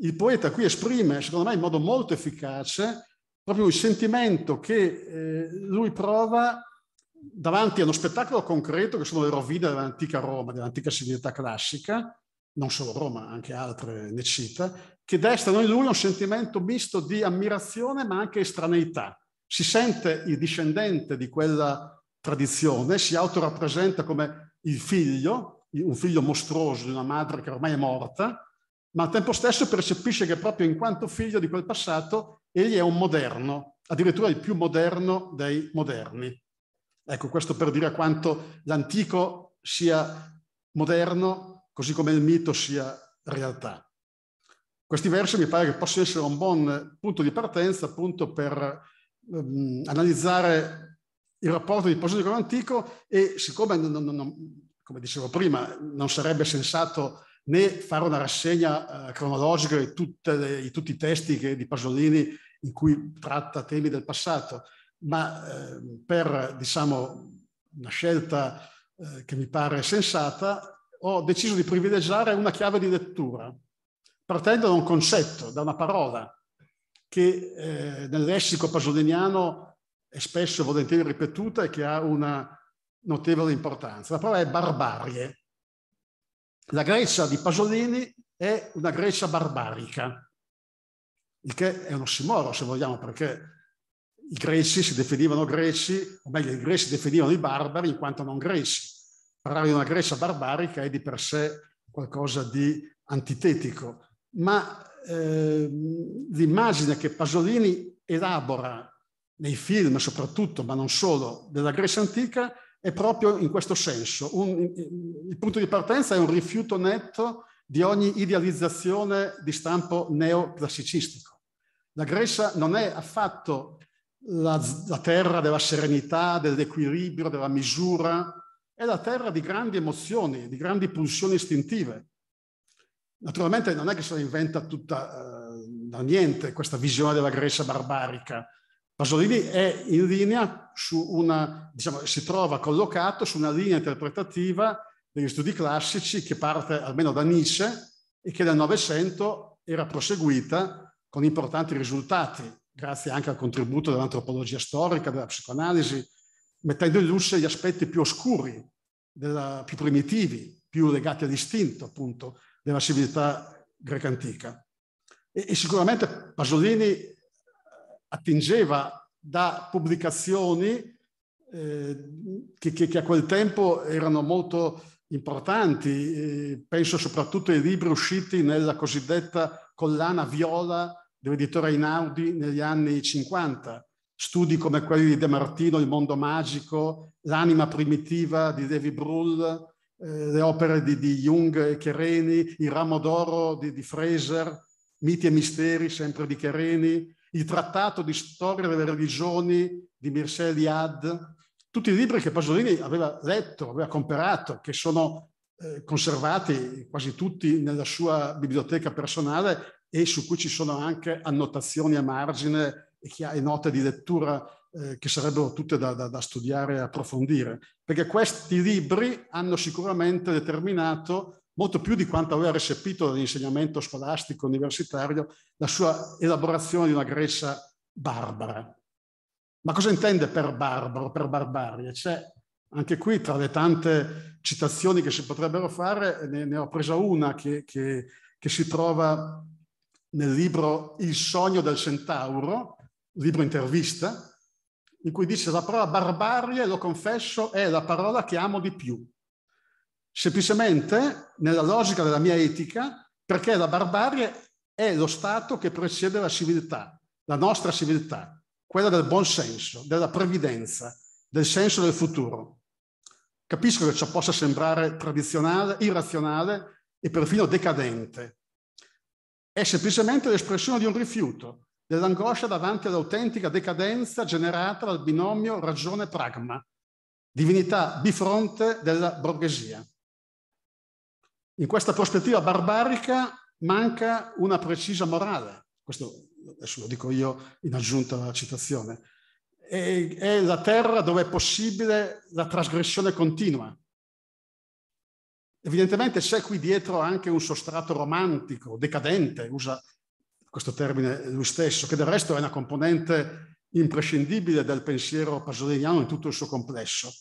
D: il poeta qui esprime, secondo me, in modo molto efficace proprio il sentimento che eh, lui prova davanti a uno spettacolo concreto che sono le rovine dell'antica Roma, dell'antica civiltà classica, non solo Roma, anche altre ne cita, che destano in lui un sentimento misto di ammirazione ma anche estraneità. Si sente il discendente di quella tradizione, si autorappresenta come il figlio, un figlio mostruoso di una madre che ormai è morta, ma al tempo stesso percepisce che proprio in quanto figlio di quel passato egli è un moderno, addirittura il più moderno dei moderni. Ecco, questo per dire quanto l'antico sia moderno, così come il mito sia realtà. Questi versi mi pare che possano essere un buon punto di partenza appunto per ehm, analizzare il rapporto di Posidico Antico e siccome, non, non, come dicevo prima, non sarebbe sensato né fare una rassegna eh, cronologica di, le, di, tutti i testi che, di Pasolini in cui tratta temi del passato, ma eh, per diciamo, una scelta eh, che mi pare sensata ho deciso di privilegiare una chiave di lettura, partendo da un concetto, da una parola che eh, nel lessico pasoliniano e spesso volentieri ripetuta e che ha una notevole importanza. La parola è barbarie. La Grecia di Pasolini è una Grecia barbarica, il che è un ossimoro se vogliamo, perché i greci si definivano greci, o meglio, i greci definivano i barbari in quanto non greci. Parlare di una Grecia barbarica è di per sé qualcosa di antitetico, ma eh, l'immagine che Pasolini elabora nei film soprattutto, ma non solo, della Grecia antica è proprio in questo senso. Un, il punto di partenza è un rifiuto netto di ogni idealizzazione di stampo neoclassicistico. La Grecia non è affatto la, la terra della serenità, dell'equilibrio, della misura, è la terra di grandi emozioni, di grandi pulsioni istintive. Naturalmente non è che se la inventa tutta eh, da niente questa visione della Grecia barbarica, Pasolini è in linea su una, diciamo, si trova collocato su una linea interpretativa degli studi classici che parte almeno da Nietzsche e che nel Novecento era proseguita con importanti risultati, grazie anche al contributo dell'antropologia storica, della psicoanalisi, mettendo in luce gli aspetti più oscuri, della, più primitivi, più legati all'istinto, appunto, della civiltà greca antica. E, e sicuramente Pasolini attingeva da pubblicazioni eh, che, che, a quel tempo erano molto importanti, eh, penso soprattutto ai libri usciti nella cosiddetta collana viola dell'editore Einaudi negli anni 50, studi come quelli di De Martino, Il mondo magico, L'anima primitiva di David Brull, eh, le opere di, di, Jung e Chereni, Il ramo d'oro di, di Fraser, Miti e misteri sempre di Chereni, il trattato di storia delle religioni di Mircea Eliade, tutti i libri che Pasolini aveva letto, aveva comperato, che sono eh, conservati quasi tutti nella sua biblioteca personale e su cui ci sono anche annotazioni a margine e, chi- e note di lettura eh, che sarebbero tutte da, da, da studiare e approfondire, perché questi libri hanno sicuramente determinato molto più di quanto aveva recepito dall'insegnamento scolastico universitario la sua elaborazione di una Grecia barbara. Ma cosa intende per barbaro, per barbarie? C'è anche qui tra le tante citazioni che si potrebbero fare, ne, ne ho presa una che, che, che si trova nel libro Il sogno del centauro, libro intervista, in cui dice la parola barbarie, lo confesso, è la parola che amo di più semplicemente nella logica della mia etica, perché la barbarie è lo stato che precede la civiltà, la nostra civiltà, quella del buon senso, della previdenza, del senso del futuro. Capisco che ciò possa sembrare tradizionale, irrazionale e perfino decadente. È semplicemente l'espressione di un rifiuto, dell'angoscia davanti all'autentica decadenza generata dal binomio ragione-pragma, divinità bifronte della borghesia. In questa prospettiva barbarica manca una precisa morale. Questo adesso lo dico io in aggiunta alla citazione. È, è la terra dove è possibile la trasgressione continua. Evidentemente c'è qui dietro anche un sostrato romantico, decadente, usa questo termine lui stesso, che del resto è una componente imprescindibile del pensiero pasoliniano in tutto il suo complesso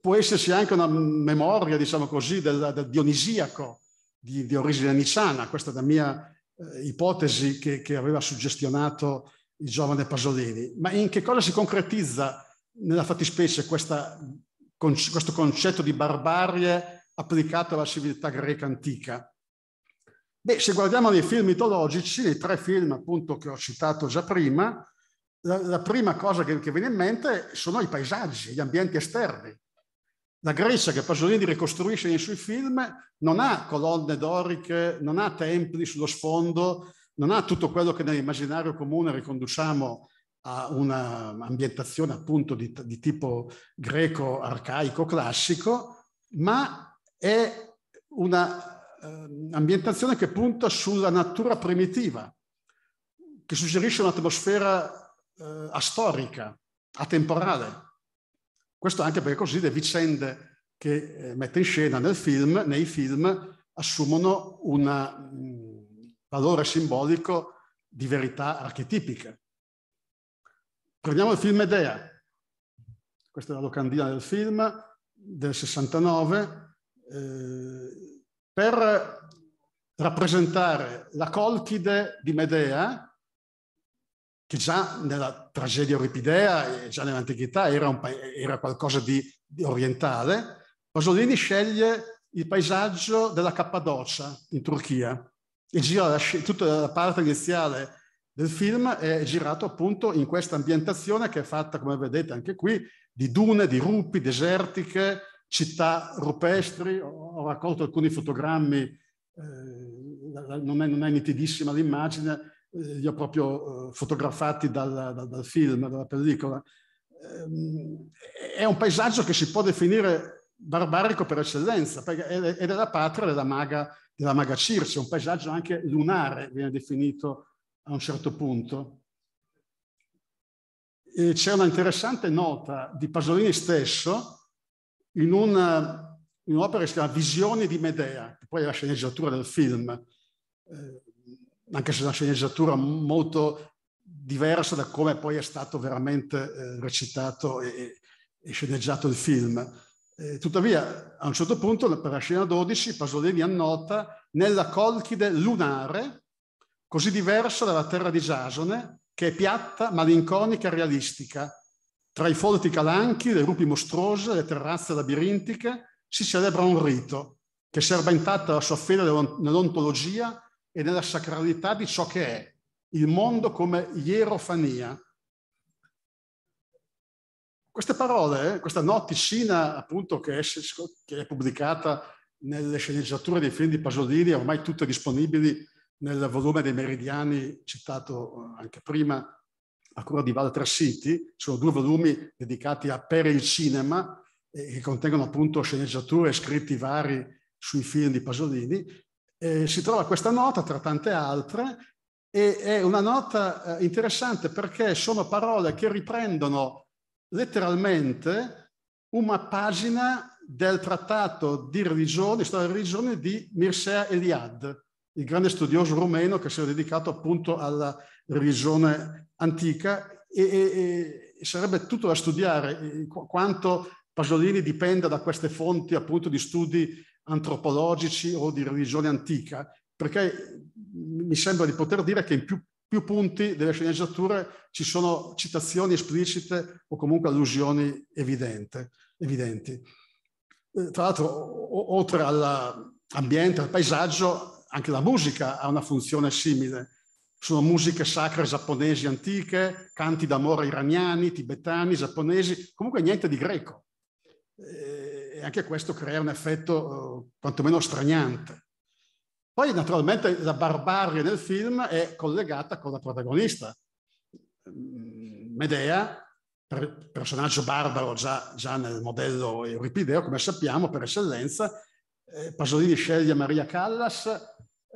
D: può essersi anche una memoria, diciamo così, del, del dionisiaco di, di, origine nicciana, questa è la mia eh, ipotesi che, che, aveva suggestionato il giovane Pasolini. Ma in che cosa si concretizza nella fattispecie questa, con, questo concetto di barbarie applicato alla civiltà greca antica? Beh, se guardiamo nei film mitologici, nei tre film appunto che ho citato già prima, la, la prima cosa che, che viene in mente sono i paesaggi, gli ambienti esterni. La Grecia che Pasolini ricostruisce nei suoi film non ha colonne doriche, non ha templi sullo sfondo, non ha tutto quello che nell'immaginario comune riconduciamo a un'ambientazione appunto di, di tipo greco arcaico classico, ma è un'ambientazione ehm, eh, che punta sulla natura primitiva, che suggerisce un'atmosfera eh, astorica, atemporale. Questo anche perché così le vicende che eh, mette in scena nel film, nei film assumono un mm, valore simbolico di verità archetipica. Prendiamo il film Medea. Questa è la locandina del film del 69. Eh, per rappresentare la colchide di Medea, che già nella tragedia euripidea, già nell'antichità, era, era, qualcosa di, di orientale, Pasolini sceglie il paesaggio della Cappadocia in Turchia e gira la, tutta la parte iniziale del film è girato appunto in questa ambientazione che è fatta, come vedete anche qui, di dune, di ruppi, desertiche, città rupestri. Ho raccolto alcuni fotogrammi, eh, non, è, non, è, nitidissima l'immagine, eh, li ho proprio eh, fotografati dal, dal, dal film, dalla pellicola. Ehm, è un paesaggio che si può definire barbarico per eccellenza, perché è della patria della maga, della maga Circe, un paesaggio anche lunare, viene definito a un certo punto. E c'è una interessante nota di Pasolini stesso in, una, in un'opera che si chiama Visioni di Medea, che poi è la sceneggiatura del film. Eh, anche se è una sceneggiatura molto diversa da come poi è stato veramente eh, recitato e, e, sceneggiato il film. Eh, tuttavia, a un certo punto, per la scena 12, Pasolini annota nella colchide lunare, così diversa dalla terra di Giasone, che è piatta, malinconica e realistica. Tra i folti calanchi, le rupi mostruose, le terrazze labirintiche, si celebra un rito che serba intatta la sua fede nell'ontologia e nella sacralità di ciò che è, il mondo come ierofania. Queste parole, eh, questa noticina appunto che, esce, che è pubblicata nelle sceneggiature dei film di Pasolini, ormai tutte disponibili nel volume dei Meridiani, citato eh, anche prima, a cura di Walter City, sono due volumi dedicati a per il cinema, eh, che contengono appunto sceneggiature e scritti vari sui film di Pasolini, eh, si trova questa nota tra tante altre e è una nota eh, interessante perché sono parole che riprendono letteralmente una pagina del trattato di religione, di storia della religione di Mircea Eliad, il grande studioso rumeno che si è dedicato appunto alla religione antica e, e, e sarebbe tutto da studiare eh, quanto Pasolini dipenda da queste fonti appunto di studi antropologici o di religione antica, perché mi sembra di poter dire che in più, più punti delle sceneggiature ci sono citazioni esplicite o comunque allusioni evidente, evidenti. Eh, tra l'altro, o, oltre all'ambiente, al paesaggio, anche la musica ha una funzione simile. Sono musiche sacre giapponesi antiche, canti d'amore iraniani, tibetani, giapponesi, comunque niente di greco. Eh, e anche questo crea un effetto eh, quantomeno straniante. Poi naturalmente la barbarie nel film è collegata con la protagonista, mm, Medea, personaggio barbaro già, già, nel modello euripideo, come sappiamo, per eccellenza. Eh, Pasolini sceglie Maria Callas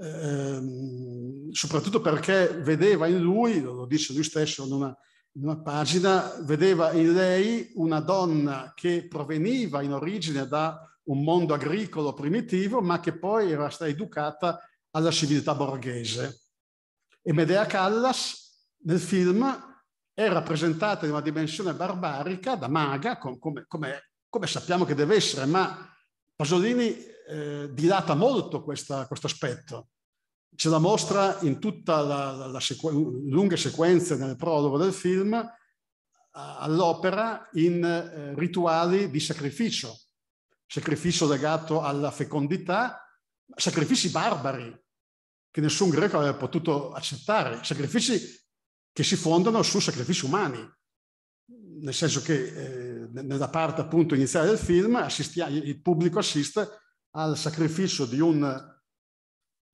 D: eh, ehm, soprattutto perché vedeva in lui, lo dice lui stesso in una in una pagina vedeva in lei una donna che proveniva in origine da un mondo agricolo primitivo, ma che poi era stata educata alla civiltà borghese. E Medea Callas nel film è rappresentata in una dimensione barbarica da maga, com, come, come, come, sappiamo che deve essere, ma Pasolini eh, dilata molto questa, questo aspetto ce la mostra in tutta la, la, la sequ- lunghe sequenze nel prologo del film all'opera in eh, rituali di sacrificio, sacrificio legato alla fecondità, sacrifici barbari che nessun greco aveva potuto accettare, sacrifici che si fondano su sacrifici umani, nel senso che eh, nella parte appunto iniziale del film assistia- il pubblico assiste al sacrificio di un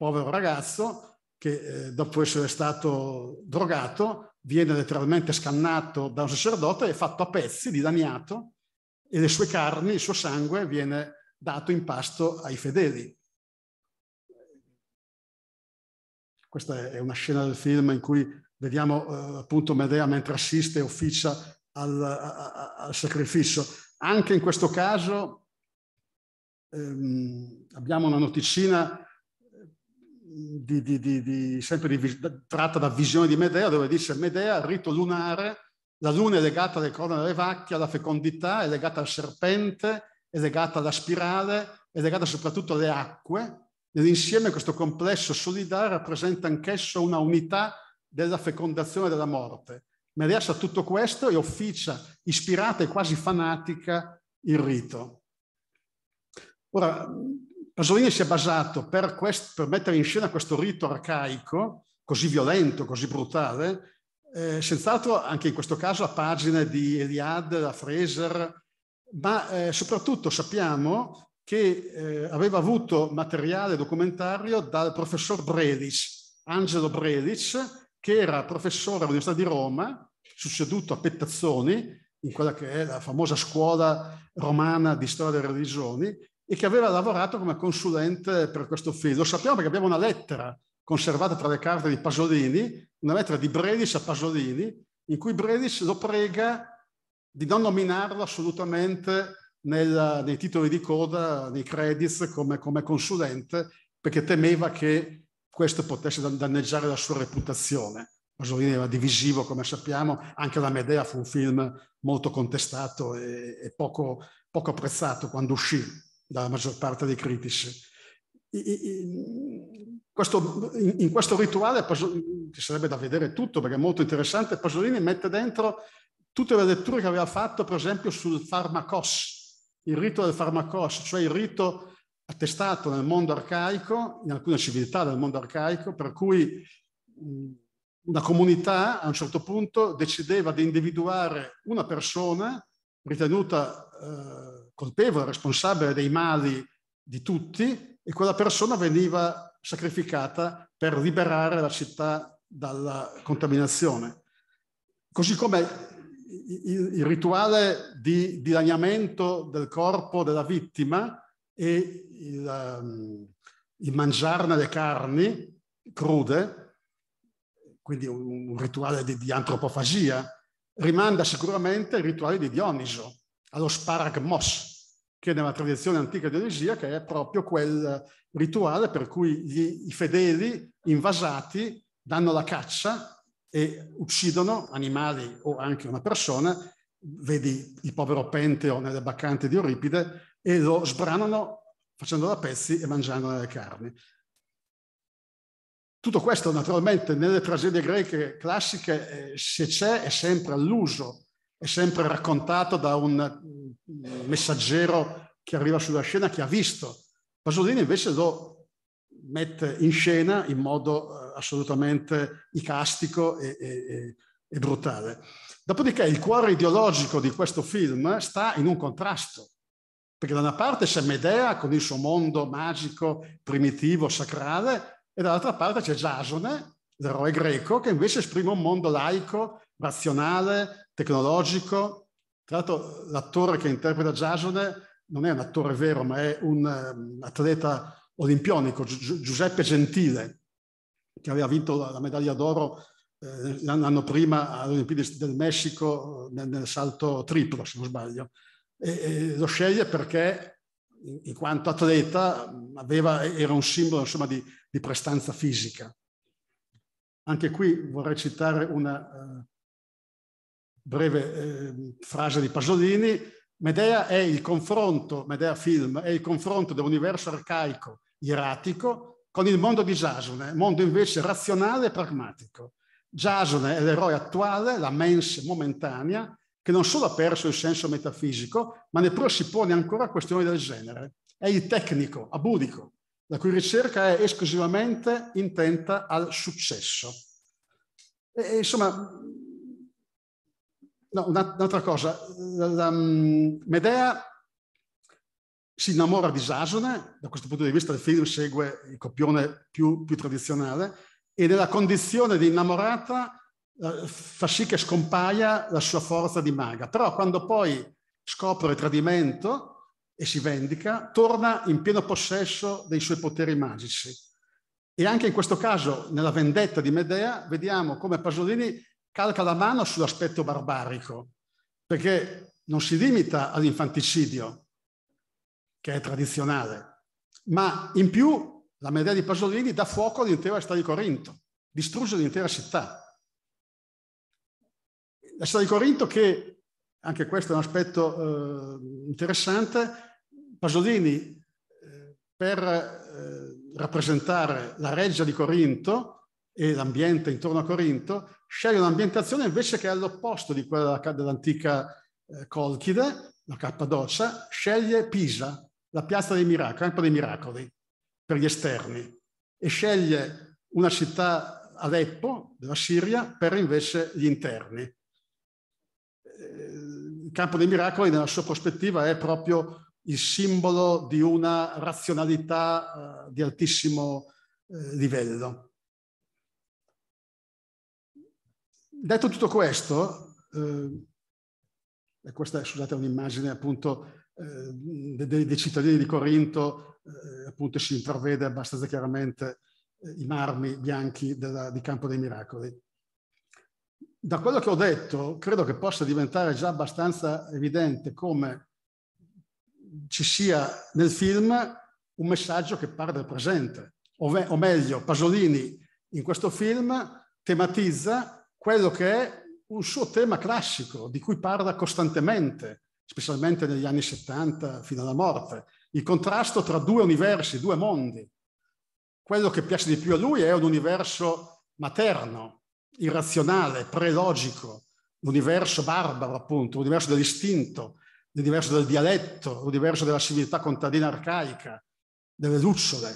D: povero ragazzo che eh, dopo essere stato drogato viene letteralmente scannato da un sacerdote e fatto a pezzi, dilaniato, e le sue carni, il suo sangue viene dato in pasto ai fedeli. Questa è una scena del film in cui vediamo eh, appunto Medea mentre assiste e officia al, a, al, sacrificio. Anche in questo caso ehm, abbiamo una noticina di, di, di, sempre tratta da visione di Medea, dove dice Medea, il rito lunare, la luna è legata alle corna delle vacche, alla fecondità, è legata al serpente, è legata alla spirale, è legata soprattutto alle acque. Nell'insieme questo complesso solidale rappresenta anch'esso una unità della fecondazione della morte. Medea sa tutto questo e officia, ispirata e quasi fanatica, il rito. Ora, Pasolini si è basato per, quest, per, mettere in scena questo rito arcaico, così violento, così brutale, eh, senz'altro anche in questo caso a pagine di Eliade, la Fraser, ma eh, soprattutto sappiamo che eh, aveva avuto materiale documentario dal professor Brelic, Angelo Brelic, che era professore all'Università di Roma, succeduto a Pettazzoni, in quella che è la famosa scuola romana di storia delle religioni, e che aveva lavorato come consulente per questo film. Lo sappiamo perché abbiamo una lettera conservata tra le carte di Pasolini, una lettera di Bredis a Pasolini, in cui Bredis lo prega di non nominarlo assolutamente nel, nei titoli di coda, nei credits, come, come, consulente, perché temeva che questo potesse danneggiare la sua reputazione. Pasolini era divisivo, come sappiamo, anche la Medea fu un film molto contestato e, e poco, poco apprezzato quando uscì dalla maggior parte dei critici. Questo, in questo rituale ci sarebbe da vedere tutto perché è molto interessante. Pasolini mette dentro tutte le letture che aveva fatto, per esempio, sul farmacos, il rito del farmacos, cioè il rito attestato nel mondo arcaico, in alcune civiltà del mondo arcaico, per cui una comunità a un certo punto decideva di individuare una persona ritenuta eh, colpevole, responsabile dei mali di tutti e quella persona veniva sacrificata per liberare la città dalla contaminazione. Così come il, il rituale di dilaniamento del corpo della vittima e il, um, il mangiarne le carni crude, quindi un, un rituale di, di antropofagia, rimanda sicuramente ai rituali di Dioniso, allo sparagmos, che nella tradizione antica di Elegia, che è proprio quel rituale per cui gli, i fedeli invasati danno la caccia e uccidono animali o anche una persona, vedi il povero Penteo nelle baccanti di Euripide, e lo sbranano facendolo a pezzi e mangiandone le carni. Tutto questo naturalmente nelle tragedie greche classiche, eh, se c'è, è sempre all'uso è sempre raccontato da un messaggero che arriva sulla scena che ha visto. Pasolini invece lo mette in scena in modo eh, assolutamente icastico e, e, e brutale. Dopodiché il cuore ideologico di questo film sta in un contrasto, perché da una parte c'è Medea con il suo mondo magico, primitivo, sacrale, e dall'altra parte c'è Giasone, l'eroe greco, che invece esprime un mondo laico, razionale, tecnologico. Tra l'altro l'attore che interpreta Giagione non è un attore vero, ma è un um, atleta olimpionico, Gi- Giuseppe Gentile, che aveva vinto la, la medaglia d'oro eh, l'anno prima alle Olimpiadi del Messico eh, nel, nel, salto triplo, se non sbaglio. E, e lo sceglie perché, in, in quanto atleta, aveva, era un simbolo insomma, di, di, prestanza fisica. Anche qui vorrei citare una... Eh, breve eh, frase di Pasolini, Medea è il confronto, Medea Film, è il confronto dell'universo arcaico iratico con il mondo di Giasone, mondo invece razionale e pragmatico. Giasone è l'eroe attuale, la mens momentanea, che non solo ha perso il senso metafisico, ma neppure si pone ancora questioni del genere. È il tecnico, abudico, la cui ricerca è esclusivamente intenta al successo. E, insomma, No, un'altra cosa, mm, Medea si innamora di Sasone, da questo punto di vista il film segue il copione più, più tradizionale, e nella condizione di innamorata eh, fa sì che scompaia la sua forza di maga. Però quando poi scopre il tradimento e si vendica, torna in pieno possesso dei suoi poteri magici. E anche in questo caso, nella vendetta di Medea, vediamo come Pasolini calca la mano sull'aspetto barbarico, perché non si limita all'infanticidio, che è tradizionale, ma in più la Medea di Pasolini dà fuoco all'intera città di Corinto, distrugge l'intera città. La città di Corinto che, anche questo è un aspetto eh, interessante, Pasolini eh, per eh, rappresentare la reggia di Corinto e l'ambiente intorno a Corinto, sceglie un'ambientazione invece che è all'opposto di quella dell'antica eh, Colchide, la Cappadocia, sceglie Pisa, la piazza dei miracoli, campo dei miracoli, per gli esterni, e sceglie una città, Aleppo, della Siria, per invece gli interni. Eh, il campo dei miracoli, nella sua prospettiva, è proprio il simbolo di una razionalità eh, di altissimo livello. detto tutto questo, eh, questa è, scusate, è un'immagine appunto eh, dei, dei, cittadini di Corinto, eh, appunto si intravede abbastanza chiaramente eh, i marmi bianchi della, di Campo dei Miracoli. Da quello che ho detto, credo che possa diventare già abbastanza evidente come ci sia nel film un messaggio che parla del presente, o, o meglio, Pasolini in questo film tematizza quello che è un suo tema classico di cui parla costantemente, specialmente negli anni 70 fino alla morte, il contrasto tra due universi, due mondi. Quello che piace di più a lui è un universo materno, irrazionale, prelogico, l'universo barbaro appunto, l'universo dell'istinto, l'universo del dialetto, l'universo della civiltà contadina arcaica, delle lucciole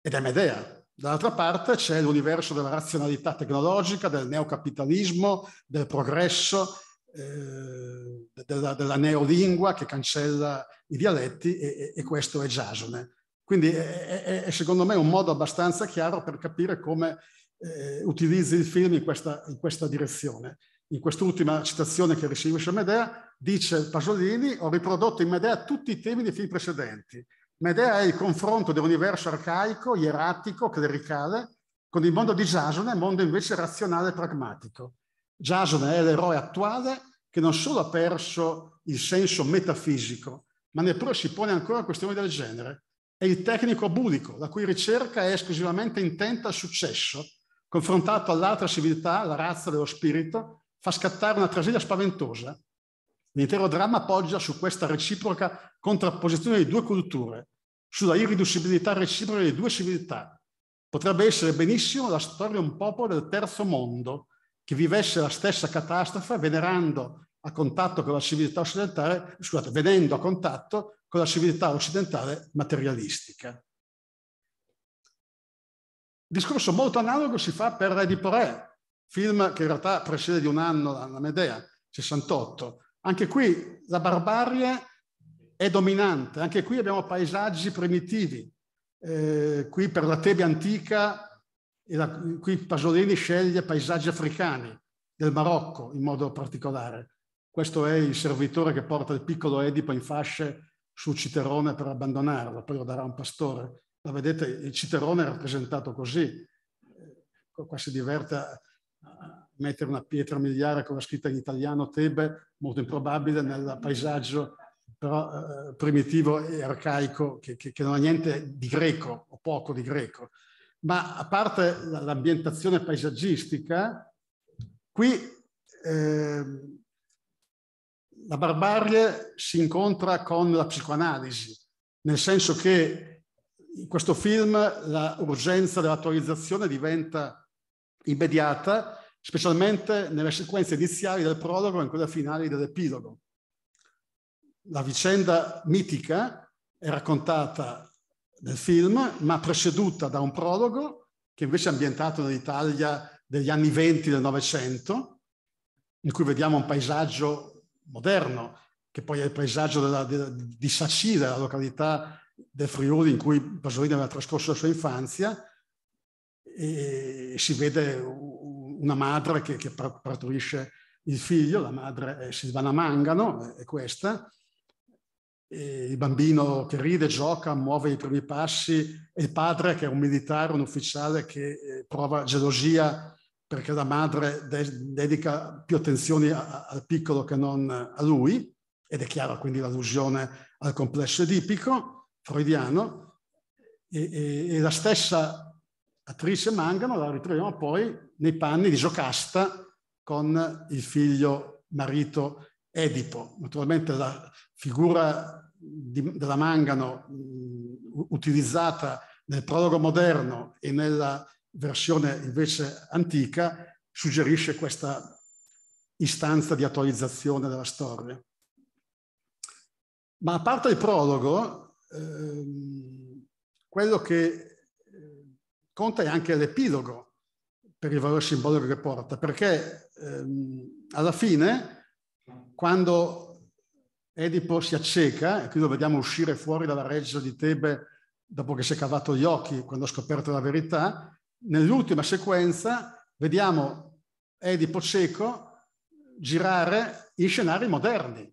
D: ed è Medea, Dall'altra parte c'è l'universo della razionalità tecnologica, del neocapitalismo, del progresso, eh, della, della, neolingua che cancella i dialetti e, e questo è Giasone. Quindi è, è, è, secondo me un modo abbastanza chiaro per capire come eh, utilizzi il film in questa, in questa direzione. In quest'ultima citazione che su Medea, dice Pasolini, ho riprodotto in Medea tutti i temi dei film precedenti, Medea è il confronto dell'universo arcaico, ieratico, clericale, con il mondo di Giasone, mondo invece razionale e pragmatico. Giasone è l'eroe attuale che non solo ha perso il senso metafisico, ma neppure si pone ancora questioni del genere. È il tecnico bulico, la cui ricerca è esclusivamente intenta al successo, confrontato all'altra civiltà, la razza dello spirito, fa scattare una tragedia spaventosa, L'intero dramma poggia su questa reciproca contrapposizione di due culture, sulla irriducibilità reciproca di due civiltà. Potrebbe essere benissimo la storia di un popolo del terzo mondo che vivesse la stessa catastrofe venerando a contatto con la civiltà occidentale, scusate, venendo a contatto con la civiltà occidentale materialistica. Discorso molto analogo si fa per Re film che in realtà precede di un anno la Medea, 68, anche qui la barbarie è dominante, anche qui abbiamo paesaggi primitivi. Eh, qui per la Tebe antica, la, qui Pasolini sceglie paesaggi africani del Marocco in modo particolare. Questo è il servitore che porta il piccolo Edipo in fasce su Citerone per abbandonarlo, poi lo darà un pastore. Ma vedete, il Citerone è rappresentato così. Eh, qua si diverte a, mettere una pietra miliare con la scritta in italiano Tebe, molto improbabile nel paesaggio però eh, primitivo e arcaico che, che, che, non ha niente di greco o poco di greco. Ma a parte l'ambientazione paesaggistica, qui eh, la barbarie si incontra con la psicoanalisi, nel senso che in questo film l'urgenza dell'attualizzazione diventa immediata specialmente nelle sequenze iniziali del prologo e in quelle finali dell'epilogo. La vicenda mitica è raccontata nel film, ma preceduta da un prologo che invece è ambientato nell'Italia degli anni venti del Novecento, in cui vediamo un paesaggio moderno, che poi è il paesaggio della, della, di Sacile, la località del Friuli in cui Pasolini aveva trascorso la sua infanzia, e si vede una madre che, che partorisce il figlio, la madre eh, è Silvana Mangano, è questa, e il bambino che ride, gioca, muove i primi passi, e il padre che è un militare, un ufficiale che eh, prova gelosia perché la madre de- dedica più attenzioni a- al piccolo che non a lui, ed è chiara quindi l'allusione al complesso edipico freudiano, e, e, e la stessa attrice Mangano la ritroviamo poi nei panni di Giocasta con il figlio marito Edipo. Naturalmente la figura di, della Mangano mh, mm, utilizzata nel prologo moderno e nella versione invece antica suggerisce questa istanza di attualizzazione della storia. Ma a parte il prologo, ehm, quello che conta è anche l'epilogo per il valore simbolico che porta, perché ehm, alla fine, quando Edipo si acceca, e qui lo vediamo uscire fuori dalla reggia di Tebe dopo che si è cavato gli occhi, quando ha scoperto la verità, nell'ultima sequenza vediamo Edipo cieco girare in scenari moderni,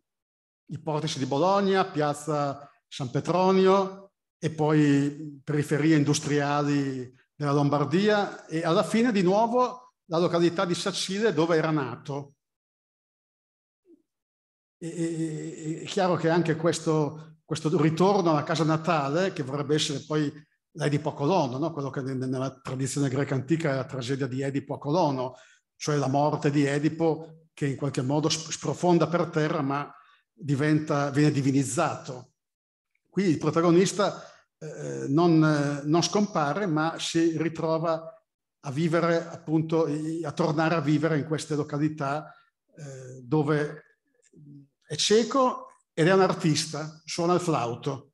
D: i portici di Bologna, piazza San Petronio e poi periferie industriali della Lombardia e alla fine di nuovo la località di Sacile dove era nato. E, e, è chiaro che anche questo, questo, ritorno alla casa natale, che vorrebbe essere poi l'Edipo Colono, no? quello che nella tradizione greca antica è la tragedia di Edipo a Colono, cioè la morte di Edipo che in qualche modo sprofonda per terra ma diventa, viene divinizzato. Qui il protagonista eh, non, eh, non, scompare, ma si ritrova a vivere, appunto, a tornare a vivere in queste località eh, dove è cieco ed è un artista, suona il flauto.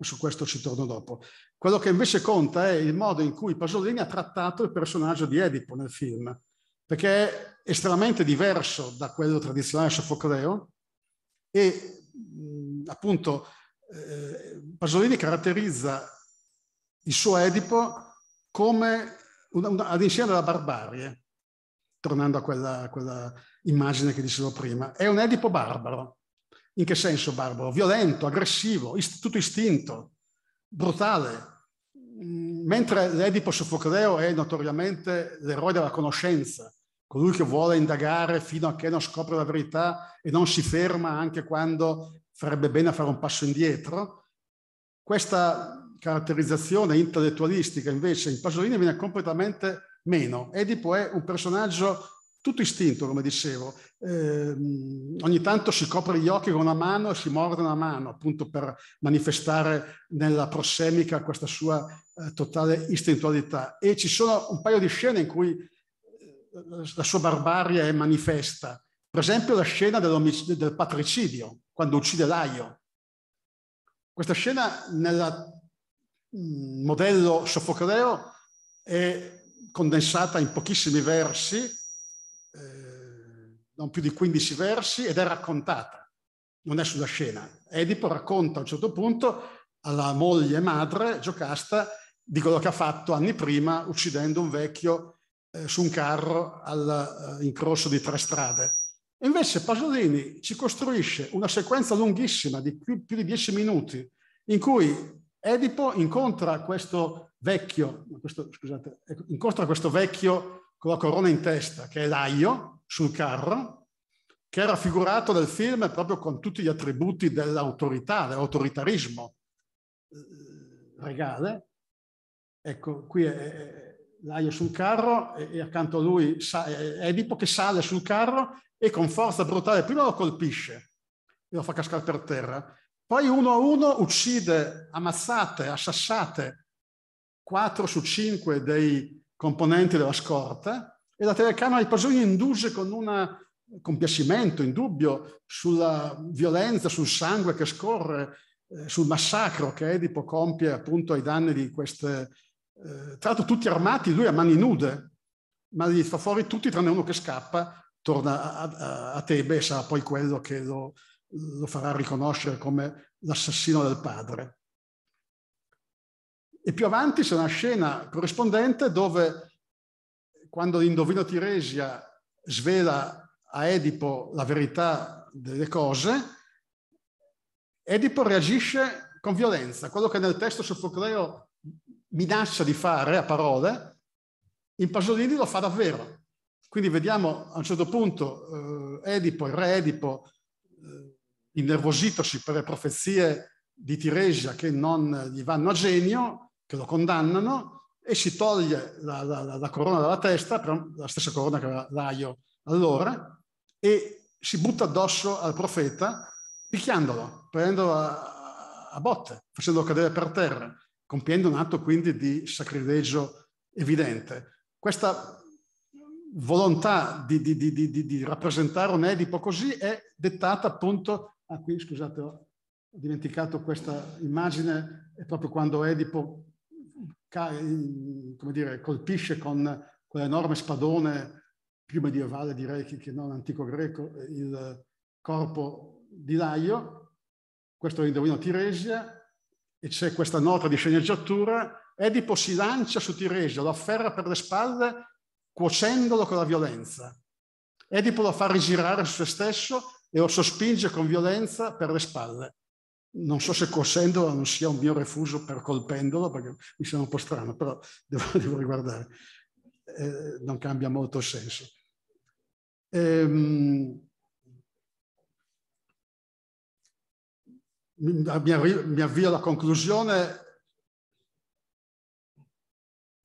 D: Su questo ci torno dopo. Quello che invece conta è il modo in cui Pasolini ha trattato il personaggio di Edipo nel film, perché è estremamente diverso da quello tradizionale sofocleo e mh, appunto eh, Pasolini caratterizza il suo Edipo come una, una, ad insieme della barbarie, tornando a quella, quella, immagine che dicevo prima. È un Edipo barbaro. In che senso barbaro? Violento, aggressivo, ist tutto istinto, brutale. Mm, mentre l'Edipo Sofocleo è notoriamente l'eroe della conoscenza, colui che vuole indagare fino a che non scopre la verità e non si ferma anche quando farebbe bene a fare un passo indietro. Questa caratterizzazione intellettualistica invece in Pasolini viene completamente meno. Edipo è un personaggio tutto istinto, come dicevo. Eh, ogni tanto si copre gli occhi con una mano e si morde una mano, appunto per manifestare nella prossemica questa sua eh, totale istintualità. E ci sono un paio di scene in cui eh, la sua barbarie è manifesta. Per esempio la scena del patricidio, quando uccide Laio. Questa scena nel mm, modello sofocleo è condensata in pochissimi versi, eh, non più di 15 versi, ed è raccontata, non è sulla scena. Edipo racconta a un certo punto alla moglie madre, Giocasta, di quello che ha fatto anni prima uccidendo un vecchio eh, su un carro all'incrocio eh, di tre strade Invece Pasolini ci costruisce una sequenza lunghissima di più, più di dieci minuti in cui Edipo incontra questo vecchio, questo, scusate, ecco, incontra questo vecchio con la corona in testa, che è Laio, sul carro, che è raffigurato nel film proprio con tutti gli attributi dell'autorità, dell'autoritarismo eh, regale. Ecco, qui è Laio sul carro e accanto a lui Edipo che sale sul carro e con forza brutale prima lo colpisce e lo fa cascare per terra, poi uno a uno uccide ammazzate, a sassate 4 su cinque dei componenti della scorta e la telecamera di Pasoni induce con un compiacimento, indubbio, sulla violenza, sul sangue che scorre, eh, sul massacro che Edipo compie appunto ai danni di queste... Eh, tra l'altro tutti armati, lui a mani nude, ma li fa fuori tutti tranne uno che scappa torna a, a, a Tebe e sarà poi quello che lo, lo farà riconoscere come l'assassino del padre. E più avanti c'è una scena corrispondente dove quando l'indovino Tiresia svela a Edipo la verità delle cose, Edipo reagisce con violenza, quello che nel testo Sofocleo minaccia di fare a parole, in Pasolini lo fa davvero. Quindi vediamo a un certo punto eh, Edipo, il re Edipo, eh, innervositosi per le profezie di Tiresia che non gli vanno a genio, che lo condannano, e si toglie la, la, la corona dalla testa, la stessa corona che aveva Laio allora, e si butta addosso al profeta picchiandolo, prendendolo a, a botte, facendolo cadere per terra, compiendo un atto quindi di sacrilegio evidente. Questa volontà di, di, di, di, rappresentare un Edipo così è dettata appunto, ah qui scusate ho dimenticato questa immagine, è proprio quando Edipo come dire, colpisce con quell'enorme spadone più medievale direi che, non antico greco il corpo di Laio, questo è l'indovino Tiresia e c'è questa nota di sceneggiatura Edipo si lancia su Tiresia, lo afferra per le spalle cuocendolo con la violenza. Edipo lo fa rigirare su se stesso e lo sospinge con violenza per le spalle. Non so se cuocendolo non sia un mio refuso per colpendolo, perché mi sembra un po' strano, però devo, devo riguardare. Eh, non cambia molto il senso. Ehm, mi avvio alla conclusione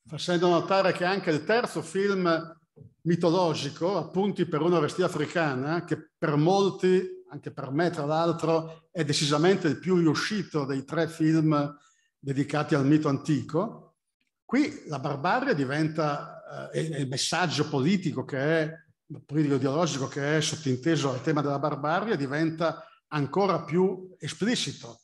D: facendo notare che anche il terzo film mitologico, Appunti per una restia africana, che per molti, anche per me tra l'altro, è decisamente il più riuscito dei tre film dedicati al mito antico, qui la barbarie diventa, eh, il messaggio politico che è, politico ideologico che è sottinteso al tema della barbarie diventa ancora più esplicito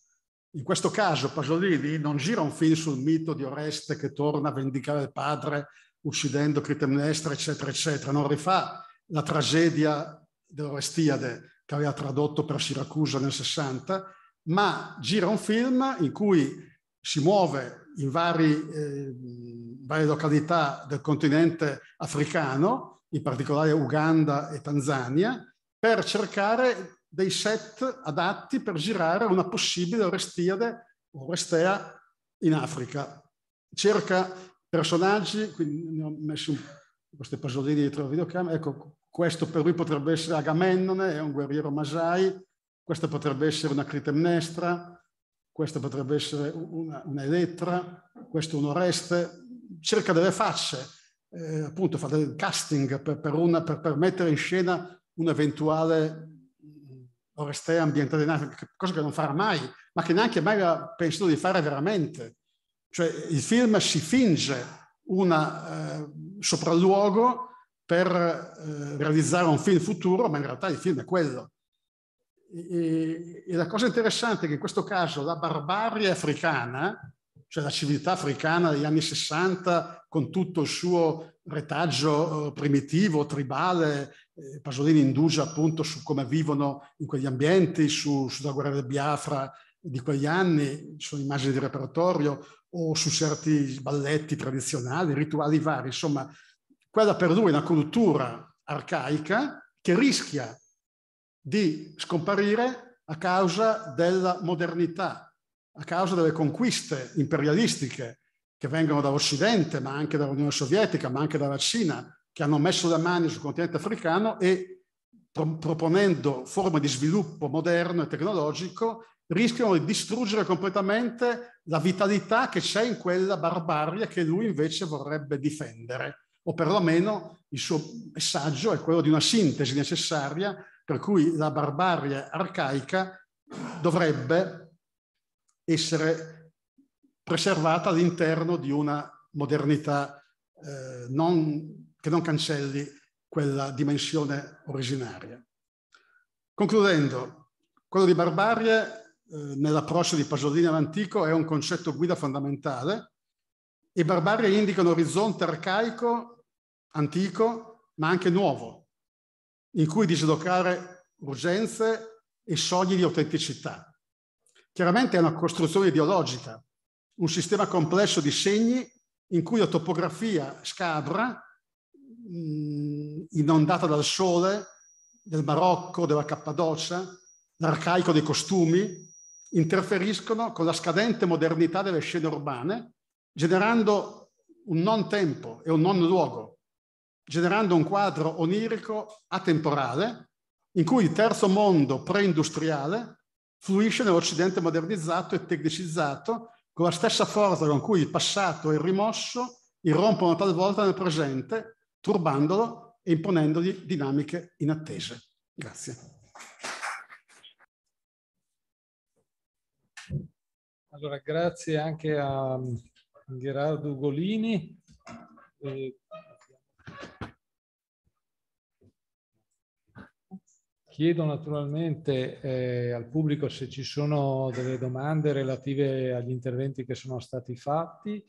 D: in questo caso Pasolini non gira un film sul mito di Oreste che torna a vendicare il padre uccidendo Critemnestra, eccetera, eccetera, non rifà la tragedia dell'Orestiade che aveva tradotto per Siracusa nel 60, ma gira un film in cui si muove in vari, eh, varie località del continente africano, in particolare Uganda e Tanzania, per cercare dei set adatti per girare una possibile Orestiade o Orestea in Africa. Cerca personaggi, quindi ne ho messi questo episodio dietro la videocamera, ecco, questo per lui potrebbe essere Agamennone, è un guerriero Masai, questa potrebbe essere una Clitemnestra, questa potrebbe essere una, una Elettra, questo un Oreste, cerca delle facce, eh, appunto fa del casting per, per, una, per, per mettere in scena un eventuale Oreste ambientato in Africa, cosa che non farà mai, ma che neanche mai ha pensato di fare veramente. Cioè il film si finge un eh, sopralluogo per eh, realizzare un film futuro, ma in realtà il film è quello. E, e, la cosa interessante è che in questo caso la barbarie africana, cioè la civiltà africana degli anni 60 con tutto il suo retaggio eh, primitivo, tribale, eh, Pasolini indugia appunto su come vivono in quegli ambienti, su, sulla guerra del Biafra di quegli anni, sulle immagini di repertorio o su certi balletti tradizionali, rituali vari, insomma, quella per lui è una cultura arcaica che rischia di scomparire a causa della modernità, a causa delle conquiste imperialistiche che vengono dall'Occidente, ma anche dall'Unione Sovietica, ma anche dalla Cina, che hanno messo le mani sul continente africano e pro proponendo forme di sviluppo moderno e tecnologico rischiano di distruggere completamente la vitalità che c'è in quella barbarie che lui invece vorrebbe difendere, o perlomeno il suo messaggio è quello di una sintesi necessaria per cui la barbarie arcaica dovrebbe essere preservata all'interno di una modernità eh, non che non cancelli quella dimensione originaria. Concludendo, quello di barbarie eh, nell'approccio di Pasolini all'antico è un concetto guida fondamentale. E barbarie indicano un orizzonte arcaico, antico, ma anche nuovo, in cui dislocare urgenze e sogni di autenticità. Chiaramente è una costruzione ideologica, un sistema complesso di segni in cui la topografia scabra Mm, inondata dal sole, del Marocco, della Cappadocia, l'arcaico dei costumi, interferiscono con la scadente modernità delle scene urbane, generando un non tempo e un non luogo, generando un quadro onirico atemporale in cui il terzo mondo preindustriale fluisce nell'Occidente modernizzato e tecnicizzato con la stessa forza con cui il passato e il rimosso irrompono talvolta nel presente turbandolo e imponendogli dinamiche inattese. Grazie.
B: Allora, grazie anche a um, Gerardo Ugolini. chiedo naturalmente eh, al pubblico se ci sono delle domande relative agli interventi che sono stati fatti.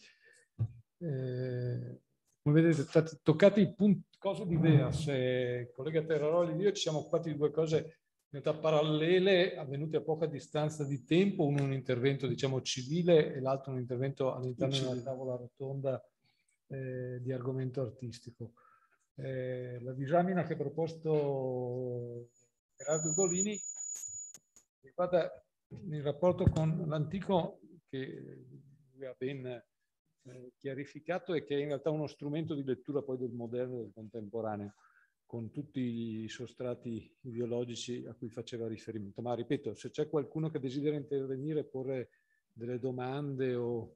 B: Eh, come vedete, state toccate i punti, cose diverse. Collega Terraroli e io ci siamo occupati di due cose in realtà parallele, avvenute a poca distanza di tempo, uno un intervento diciamo civile e l'altro un intervento all'interno di una tavola rotonda eh, di argomento artistico. Eh, la disamina che ha proposto Gerardo Golini riguarda il rapporto con l'antico che lui ha ben eh, chiarificato e che è in realtà uno strumento di lettura poi del moderno e del contemporaneo, con tutti i sostrati ideologici a cui faceva riferimento. Ma ripeto, se c'è qualcuno che desidera intervenire porre delle domande o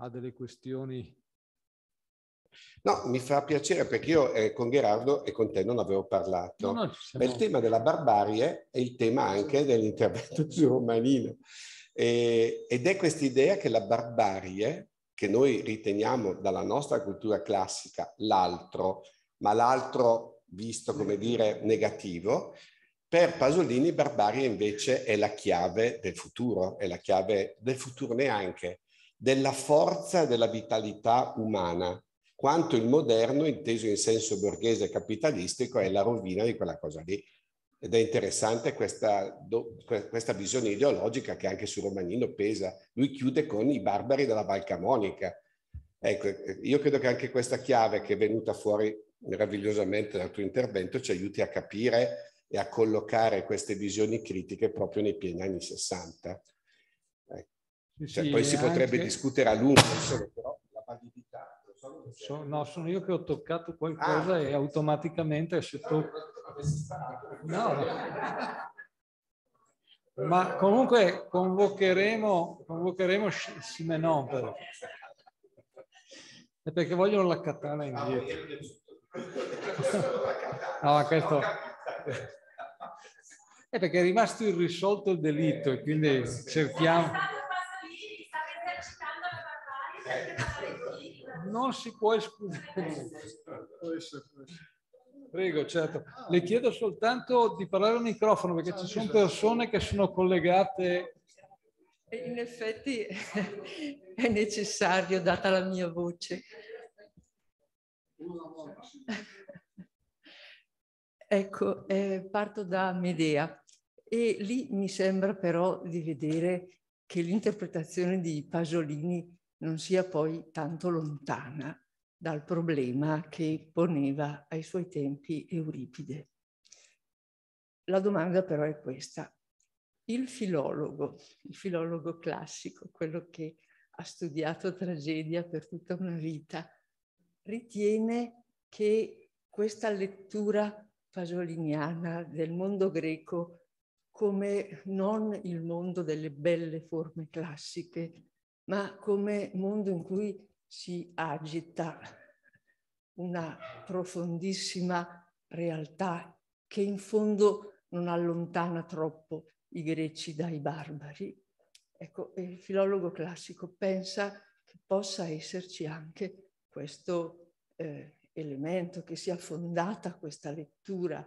B: ha delle questioni
C: No, mi fa piacere perché io eh, con Gerardo e con te non avevo parlato. No, no, siamo... Il tema della barbarie è il tema anche dell'intervento su Romanino. E, ed è questa idea che la barbarie che noi riteniamo dalla nostra cultura classica l'altro, ma l'altro visto come dire negativo, per Pasolini Barbaria invece è la chiave del futuro, è la chiave del futuro neanche, della forza e della vitalità umana, quanto il moderno inteso in senso borghese capitalistico è la rovina di quella cosa lì. Ed è interessante questa, do, questa, visione ideologica che anche su Romagnino pesa. Lui chiude con i barbari della Val Camonica. Ecco, io credo che anche questa chiave che è venuta fuori meravigliosamente dal tuo intervento ci aiuti a capire e a collocare queste visioni critiche proprio nei pieni anni 60. Ecco. Sì, cioè, sì, poi si anche... potrebbe discutere a lungo, però la validità...
B: So, no, sono io che ho toccato qualcosa ah, e automaticamente se tocco
C: ah, no.
B: Ma comunque convocheremo, convocheremo Simenon per... È perché vogliono la katana indietro. Ah, no, ma questo... È perché è rimasto irrisolto il delitto e quindi eh, cerchiamo... Eh. Non si può escludere.
E: Eh, Prego, certo.
B: Le chiedo soltanto di parlare al microfono perché ci sono persone che sono collegate.
E: In effetti è necessario, data la mia voce. Ecco, eh, parto da Medea e lì mi sembra però di vedere che l'interpretazione di Pasolini non sia poi tanto lontana dal problema che poneva ai suoi tempi Euripide. La domanda però è questa. Il filologo, il filologo classico, quello che ha studiato tragedia per tutta una vita, ritiene che questa lettura pasoliniana del mondo greco come non il mondo delle belle forme classiche, ma come mondo in cui si agita una profondissima realtà che in fondo non allontana troppo i greci dai barbari. Ecco, il filologo classico pensa che possa esserci anche questo eh, elemento, che sia fondata questa lettura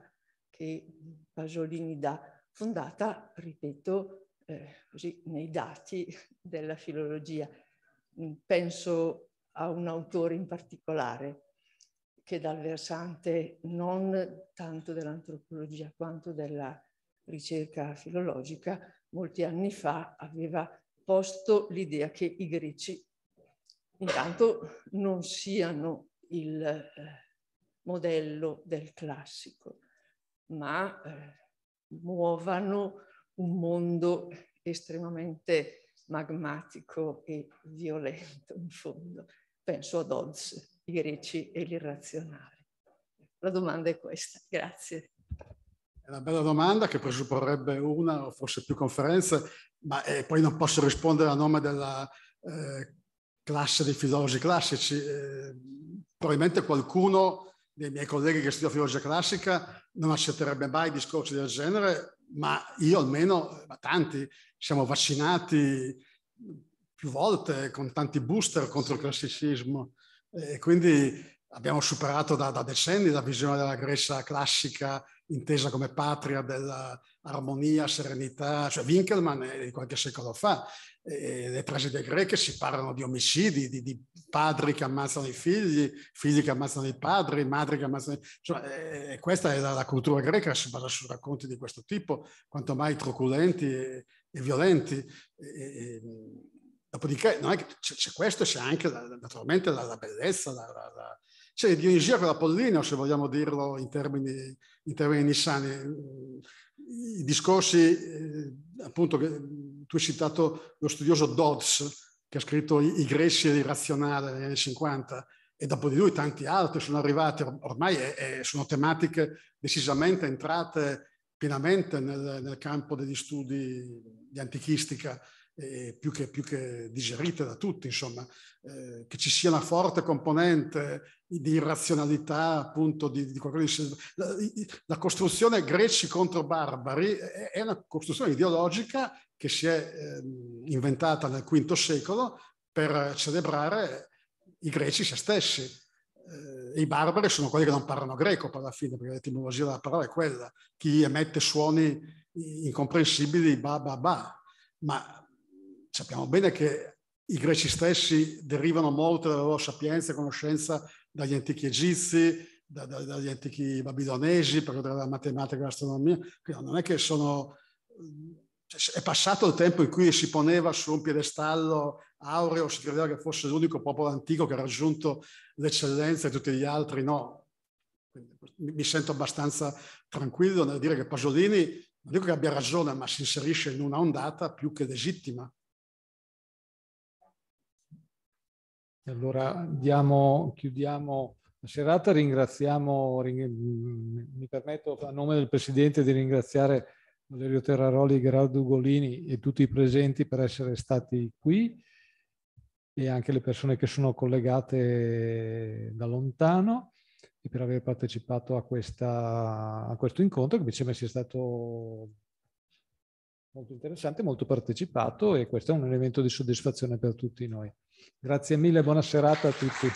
E: che Pasolini dà, fondata, ripeto, eh, così, nei dati della filologia. Penso a un autore in particolare che dal versante non tanto dell'antropologia quanto della ricerca filologica molti anni fa aveva posto l'idea che i greci intanto non siano il eh, modello del classico, ma eh, muovano un mondo estremamente magmatico e violento in fondo penso ad Hobbes, i greci e l'irrazionale. La domanda è questa, grazie.
D: È una bella domanda che presupporrebbe una o forse più conferenze, ma eh, poi non posso rispondere a nome della eh, classe dei filosofi classici. Eh, probabilmente qualcuno dei miei colleghi che studia filologia classica non accetterebbe mai discorsi del genere, ma io almeno, ma tanti, siamo vaccinati più volte con tanti booster contro il classicismo e quindi abbiamo superato da, da decenni la visione della Grecia classica intesa come patria dell'armonia, serenità, cioè Winkelmann è di qualche secolo fa, e le tragedie greche si parlano di omicidi, di, di, padri che ammazzano i figli, figli che ammazzano i padri, madri che ammazzano i... Cioè, questa è la, la, cultura greca, si basa su racconti di questo tipo, quanto mai truculenti e, e violenti. E, Dopodiché, che, c'è, questo, c'è anche eh, naturalmente la, la bellezza, la, la, c'è Dionisiaco l'Apollino, se vogliamo dirlo in termini, in termini nissani. I discorsi, eh, appunto, che, tu hai citato lo studioso Dodds, che ha scritto I, Gressi e l'irrazionale negli anni 50, e dopo di lui tanti altri sono arrivati, ormai è, è, sono tematiche decisamente entrate pienamente nel, nel campo degli studi di antichistica eh, più, che, più, che, digerite da tutti, insomma, eh, che ci sia una forte componente di irrazionalità, appunto, di, di qualcosa la, la, costruzione greci contro barbari è una costruzione ideologica che si è eh, inventata nel V secolo per celebrare i greci se stessi. Eh, I barbari sono quelli che non parlano greco per la fine, perché l'etimologia della parola è quella, chi emette suoni incomprensibili, ba ba ba. Ma sappiamo bene che i greci stessi derivano molto dalla loro sapienza e conoscenza dagli antichi egizi, da, da, dagli antichi babilonesi, per la matematica e l'astronomia. Quindi non è che sono... Cioè, è passato il tempo in cui si poneva su un piedestallo aureo, si credeva che fosse l'unico popolo antico che ha raggiunto l'eccellenza e tutti gli altri no. Quindi, mi sento abbastanza tranquillo nel dire che Pasolini, non dico che abbia ragione, ma si inserisce in una ondata più che legittima
B: Allora diamo, chiudiamo la serata, ringraziamo, ring, mm, mi permetto a nome del Presidente di ringraziare Valerio Terraroli, Gerardo Ugolini e tutti i presenti per essere stati qui e anche le persone che sono collegate da lontano e per aver partecipato a, questa, a questo incontro che mi sembra sia stato molto interessante, molto partecipato e questo è un elemento di soddisfazione per tutti noi. Grazie mille, buona serata a tutti.